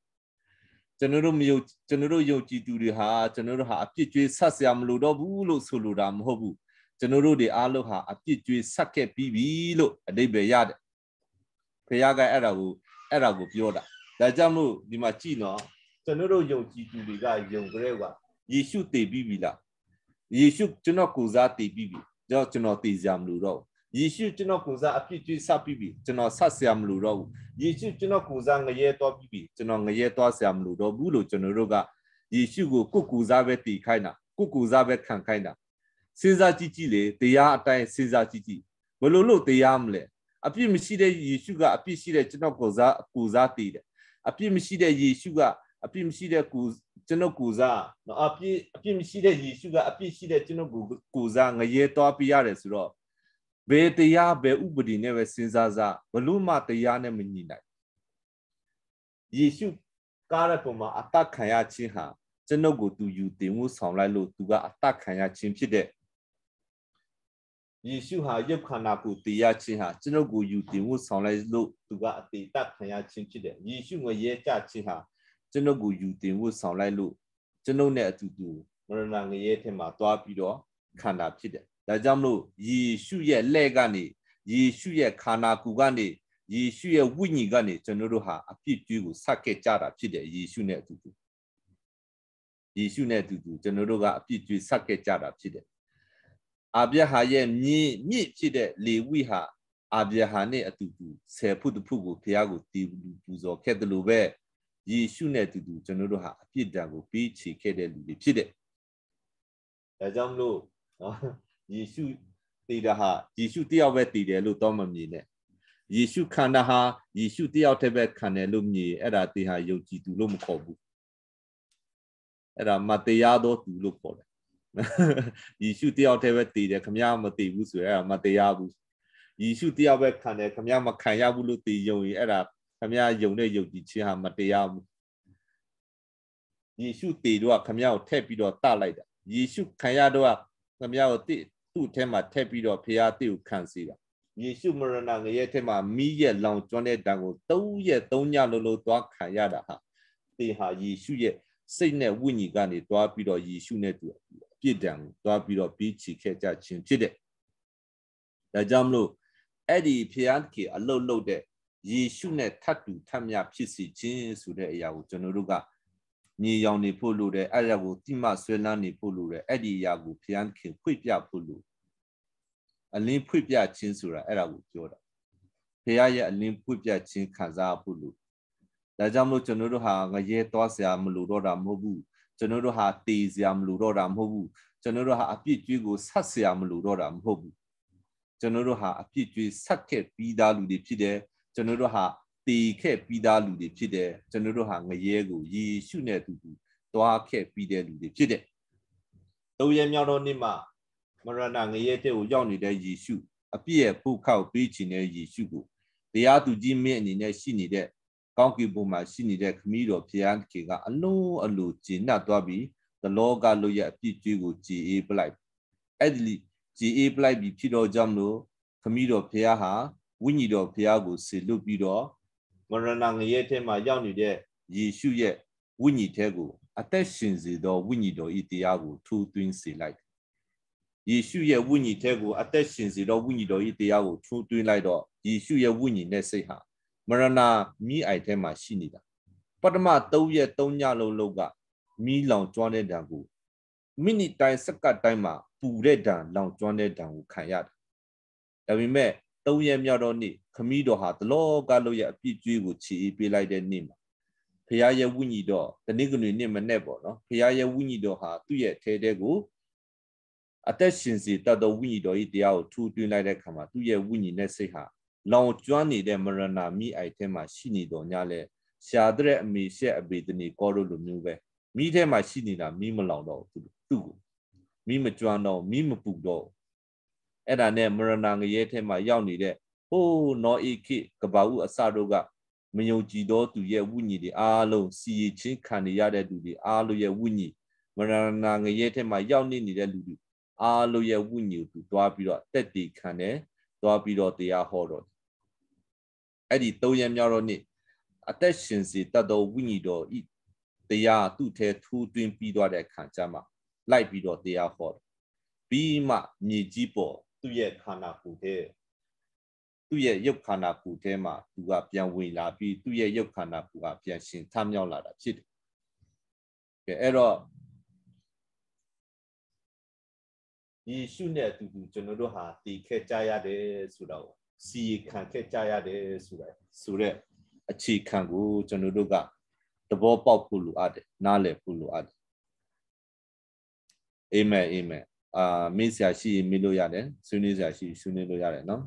ကျွန်တော်တို့မယုံကျွန်တော်တို့ယုံကြည်သူတွေဟာကျွန်တော်တို့ဟာအပြစ်ကြွေးဆက်ဆရာမလို့တော့ဘူးလို့ဆိုလိုတာမဟုတ်ဘူးကျွန်တော်တို့တွေအားလုံးဟာအပြစ်ကြွေးဆက်ခဲ့ပြီးပြီလို့အတိပ္ပယ်ရတယ်ဖခင်ကအဲ့ဒါကိုအဲ့ဒါကိုပြောတာဒါကြောင့်မို့ဒီမှာကြည့်နော်ကျွန်တော်တို့ယုံကြည်သူတွေကယုံကြဲကယေရှုတည်ပြီးပြီလားယေရှုကျွန်တော်ကိုစားတည်ပြီးပြီကျွန်တော်ကျွန်တော်တည်စရာမလိုတော့ယေရှုကျွန်တော်ကိုစားအပြစ်ကျွေးဆက်ပြီးပြီကျွန်တော်ဆက်ဆရာမလို့တော့ဘူးယေရှုကျွန်တော်ကိုစားငရဲတော်ပြီးပြီကျွန်တော်ငရဲတော်ဆရာမလို့တော့ဘူးလို့ကျွန်တော်တို့ကယေရှုကိုကိုကိုစားပဲတည်ခိုင်းတာကိုကိုစားပဲခံခိုင်းတာစဉ်းစားကြည့်ကြည့်လေတရားအတိုင်းစဉ်းစားကြည့်ကြည့်ဘယ်လိုလို့တရားမလဲအပြစ်မရှိတဲ့ယေရှုကအပြစ်ရှိတဲ့ကျွန်တော်ကိုစားကိုစားတည်တယ်အပြစ်မရှိတဲ့ယေရှုကအပြစ်မရှိတဲ့ကိုကျွန်တော်ကိုစားနော်အပြစ်အပြစ်မရှိတဲ့ယေရှုကအပြစ်ရှိတဲ့ကျွန်တော်ကိုကိုစားငရဲတော်ပြရတယ်ဆိုတော့ဘယ်တရားဘယ်ဥပဒေနဲ့ပဲစဉ်းစားစားဘလို့မှတရားနဲ့မညီနိုင်ယေရှုကားရပုံမှာအသက်ခံရခြင်းဟာကျွန်ုပ်ကိုသူယူတင်မှုဆောင်လိုက်လို့သူကအသက်ခံရခြင်းဖြစ်တဲ့ယေရှုဟာယုတ်ခန္ဓာကိုတရားခြင်းဟာကျွန်ုပ်ကိုယူတင်မှုဆောင်လိုက်လို့သူကအသေးသက်ခံရခြင်းဖြစ်တဲ့ယေရှုငရဲကြခြင်းဟာကျွန်ုပ်ကိုယူတင်မှုဆောင်လိုက်လို့ကျွန်ုပ်နဲ့အတူတူမရဏငရဲထဲမှာသွားပြီးတော့ခန္ဓာဖြစ်တယ်ဒါကြောင့်မလို့ယေရှုရဲ့လက်ကနေယေရှုရဲ့ခန္ဓာကိုယ်ကနေယေရှုရဲ့ဝိညာဉ်ကနေကျွန်တော်တို့ဟာအပြစ်ကြွေးကိုဆက်ခဲ့ကြတာ ဖြစ်တယ်ယေရှုနဲ့အတူတူယေရှုနဲ့အတူတူကျွန်တော်တို့ကအပြစ်ကြွေးဆက်ခဲ့ကြတာဖြစ်တယ်အာဗျဟာရဲ့မြင့်မြင့်ဖြစ်တဲ့လေဝိဟာအာဗျဟာနဲ့အတူတူဆယ်ဖုတဖုကိုဘုရားကိုတည်ပူဇော်ခဲ့တယ်လို့ပဲယေရှုနဲ့အတူတူကျွန်တော်တို့ဟာအပြစ်ဒဏ်ကိုပေးချေခဲ့တဲ့လူတွေဖြစ်တယ်ဒါကြောင့်မလို့နော်ယေရှုတည်တာဟာယေရှုတယောက်ပဲတည်တယ်လို့တော့မမြင်နဲ့ယေရှုခန္ဓာဟာယေရှုတယောက်တည်းပဲခံတယ်လို့မြည်အဲ့ဒါတေဟာယုံကြည်သူလို့မခေါ်ဘူးအဲ့ဒါမတရားသောသူလို့ခေါ်တယ်ယေရှုတယောက်တည်းပဲတည်တယ်ခမရမတည်ဘူးဆိုရင်အဲ့ဒါမတရားဘူးယေရှုတယောက်ပဲခံတယ်ခမရမခံရဘူးလို့တည်ယုံရင်အဲ့ဒါခမရယုံတဲ့ယုံကြည်ခြင်းဟာမတရားဘူးယေရှုတည်တော့ခမရကိုထည့်ပြီးတော့တလိုက်တာယေရှုခံရတော့ခမရကိုသူ့ထဲမှာထည့်ပြီးတော့ဖရာသစ်ကိုခံစီတာယေရှုမရဏငရဲထဲမှာမိရဲ့လောင်ကျွမ်းတဲ့တန်ကို၃ရက်၃ညလုံးလုံးသွားခံရတာဟာသင်ဟာယေရှုရဲ့စိတ်နဲ့ဝိညာဉ်ကနေသွားပြီးတော့ယေရှုနဲ့တူအပြစ်ဒဏ်ကိုသွားပြီးတော့ပြီးချီခဲ့ကြခြင်းဖြစ်တဲ့ဒါကြောင့်မလို့အဲ့ဒီဖျားခင်အလုတ်လုတ်တဲ့ယေရှုနဲ့ထပ်တူထပ်မြဖြစ်စီခြင်းဆိုတဲ့အရာကိုကျွန်တော်တို့ကမြေရောင်နေဖို့လိုတယ်အဲ့ဒါကိုတိမဆွဲလန်းနေဖို့လိုတယ်အဲ့ဒီအရာကိုဘုရားခင်ဖွင့်ပြဖို့လိုအလင်းဖွင့်ပြခြင်းဆိုတာအဲ့ဒါကိုပြောတာဘုရားရဲ့အလင်းဖွင့်ပြခြင်းခံစားဖို့လိုဒါကြောင့်မလို့ကျွန်တော်တို့ဟာငရဲသွားစရာမလိုတော့တာမဟုတ်ဘူးကျွန်တော်တို့ဟာတေစရာမလိုတော့တာမဟုတ်ဘူးကျွန်တော်တို့ဟာအပြစ်ကြွေးကိုဆက်စရာမလိုတော့တာမဟုတ်ဘူးကျွန်တော်တို့ဟာအပြစ်ကြွေးဆက်ခဲ့ပြီးသားလူတွေဖြစ်တယ်ကျွန်တော်တို့ဟာတည်ခဲ့ပြီးသားလူတွေဖြစ်တယ်ကျွန်တော်တို့ဟာငရဲကိုယေရှုနဲ့တူတူတွားခဲ့ပြီးတဲ့လူတွေဖြစ်တယ်။သုံးရမြောက်တော့နေ့မှာမရဏငရဲတဲ့ကို ရောက်နေတဲ့ယေရှုအပြည့်ရဲ့ပုခောက်ပေးခြင်းတဲ့ယေရှုကိုတရားသူကြီးမင်းအနေနဲ့ရှိနေတဲ့ကောင်းကင်ဘုံမှာရှိနေတဲ့ခမည်းတော်ဖျားခင်ကအလုံးအလိုကျင့်တ်သွားပြီးသလောကလို့ရအပြည့်ကျွေးကိုကြည်အေးပလိုက်အဲ့ဒီကြည်အေးပလိုက်ပြီးဖြစ်တော်ကြောင့်လို့ခမည်းတော်ဖျားဟာဝိညာဉ်တော်ဖျားကိုဆေလွတ်ပြီးတော့မရဏငရဲထဲမှာရောက်နေတဲ့ယေရှုရဲ့ဝိညာဉ်ထဲကို အသက်ရှင်စေသောဝိညာဉ်တော်ဤတရားကိုထူသွင်းစေလိုက်ယေရှုရဲ့ဝိညာဉ်ထဲကိုအသက်ရှင်စေသောဝိညာဉ်တော်ဤတရားကိုထူသွင်းလိုက်တော့ယေရှုရဲ့ဝိညာဉ်နဲ့စိတ်ဟာမရဏမိအိုက်ထဲမှာရှိနေတာပထမ3ရက်3ညလုံးလောက်ကမီးလောင်ကျွမ်းတဲ့တံကိုမိနစ်တိုင်းစက္ကန့်တိုင်းမှာ ပူတဲ့တံလောင်ကျွမ်းတဲ့တံကိုခံရတယ်ဒါပေမဲ့၃ရက်မြောက်တော့နေ့ခမည်းတော်ဟာတလောကလို့ရအပြစ်ကြွေးကိုချီးပေးလိုက်တဲ့နေ့မှာဖရာရဲ့ဝိညာဉ်တော်တနည်းကနွေနေ့မနဲ့ပေါ့နော်ဖရာရဲ့ဝိညာဉ်တော်ဟာသူ့ရဲ့ထဲတဲကိုအသက်ရှင်စေတတ်သောဝိညာဉ်တော်ဤတရားကိုထူတွင်းလိုက်တဲ့အခါမှာသူ့ရဲ့ဝိညာဉ်နဲ့စိတ်ဟာလောင်ကျွမ်းနေတဲ့မရဏမိအိုက်ထဲမှာရှိနေတော်ညလဲရှားတဲ့အမိရှက်အပေတနေကောတို့လိုမျိုးပဲမိထဲမှာရှိနေတာမိမလောင်တော့သူ့ကိုမိမကျွမ်းတော့မိမပူတော့အဲ့ဒါနဲ့မရဏငရဲထဲမှာရောက်နေတဲ့ဟိုးနောဤခိကဘာဥအစတို့ကမယုံကြည်သောသူရဲ့ဝိညာဉ်တွေအားလုံးစီရင်ချင်းခံနေရတဲ့သူတွေအားလုံးရဲ့ဝိညာဉ်မရဏငရဲထဲမှာရောက်နေနေတဲ့လူတွေအားလုံးရဲ့ဝိညာဉ်ကိုသူသွားပြီးတော့တက်တည်ခံတယ်သွားပြီးတော့တရားဟောတော့အဲ့ဒီသုံးရမြောက်တော့နေ့အသက်ရှင်စေတတ်သောဝိညာဉ်တော်ဤတရားသူ့ထဲထိုးတွင်းပြီးသွားတဲ့ခံကြမှာလိုက်ပြီးတော့တရားဟောပြီးမှမြေကြီးပေါ်သူ့ရဲ့ခန္ဓာကိုယ်ထဲသူ့ရဲ့ရုပ်ခန္ဓာကိုယ်ထဲမှာသူကပြန်ဝင်လာပြီးသူ့ရဲ့ရုပ်ခန္ဓာကိုယ်ကပြန်ရှင်ထမြောက်လာတာဖြစ်တယ်။ကဲအဲ့တော့ယေရှုနဲ့အတူတူကျွန်တော်တို့ဟာတည်ခဲ့ကြရတယ်ဆိုတော့စီခံခဲ့ကြရတယ်ဆိုတာဆိုတော့အခြေခံကိုကျွန်တော်တို့ကသဘောပေါက်ဖို့လိုအပ်တယ်နားလည်ဖို့လိုအပ်တယ်အာမင်အာမင်အာမေးစရာရှိရင်မေးလို့ရတယ်ဆွေးနွေးစရာရှိဆွေးနွေးလို့ရတယ်နော်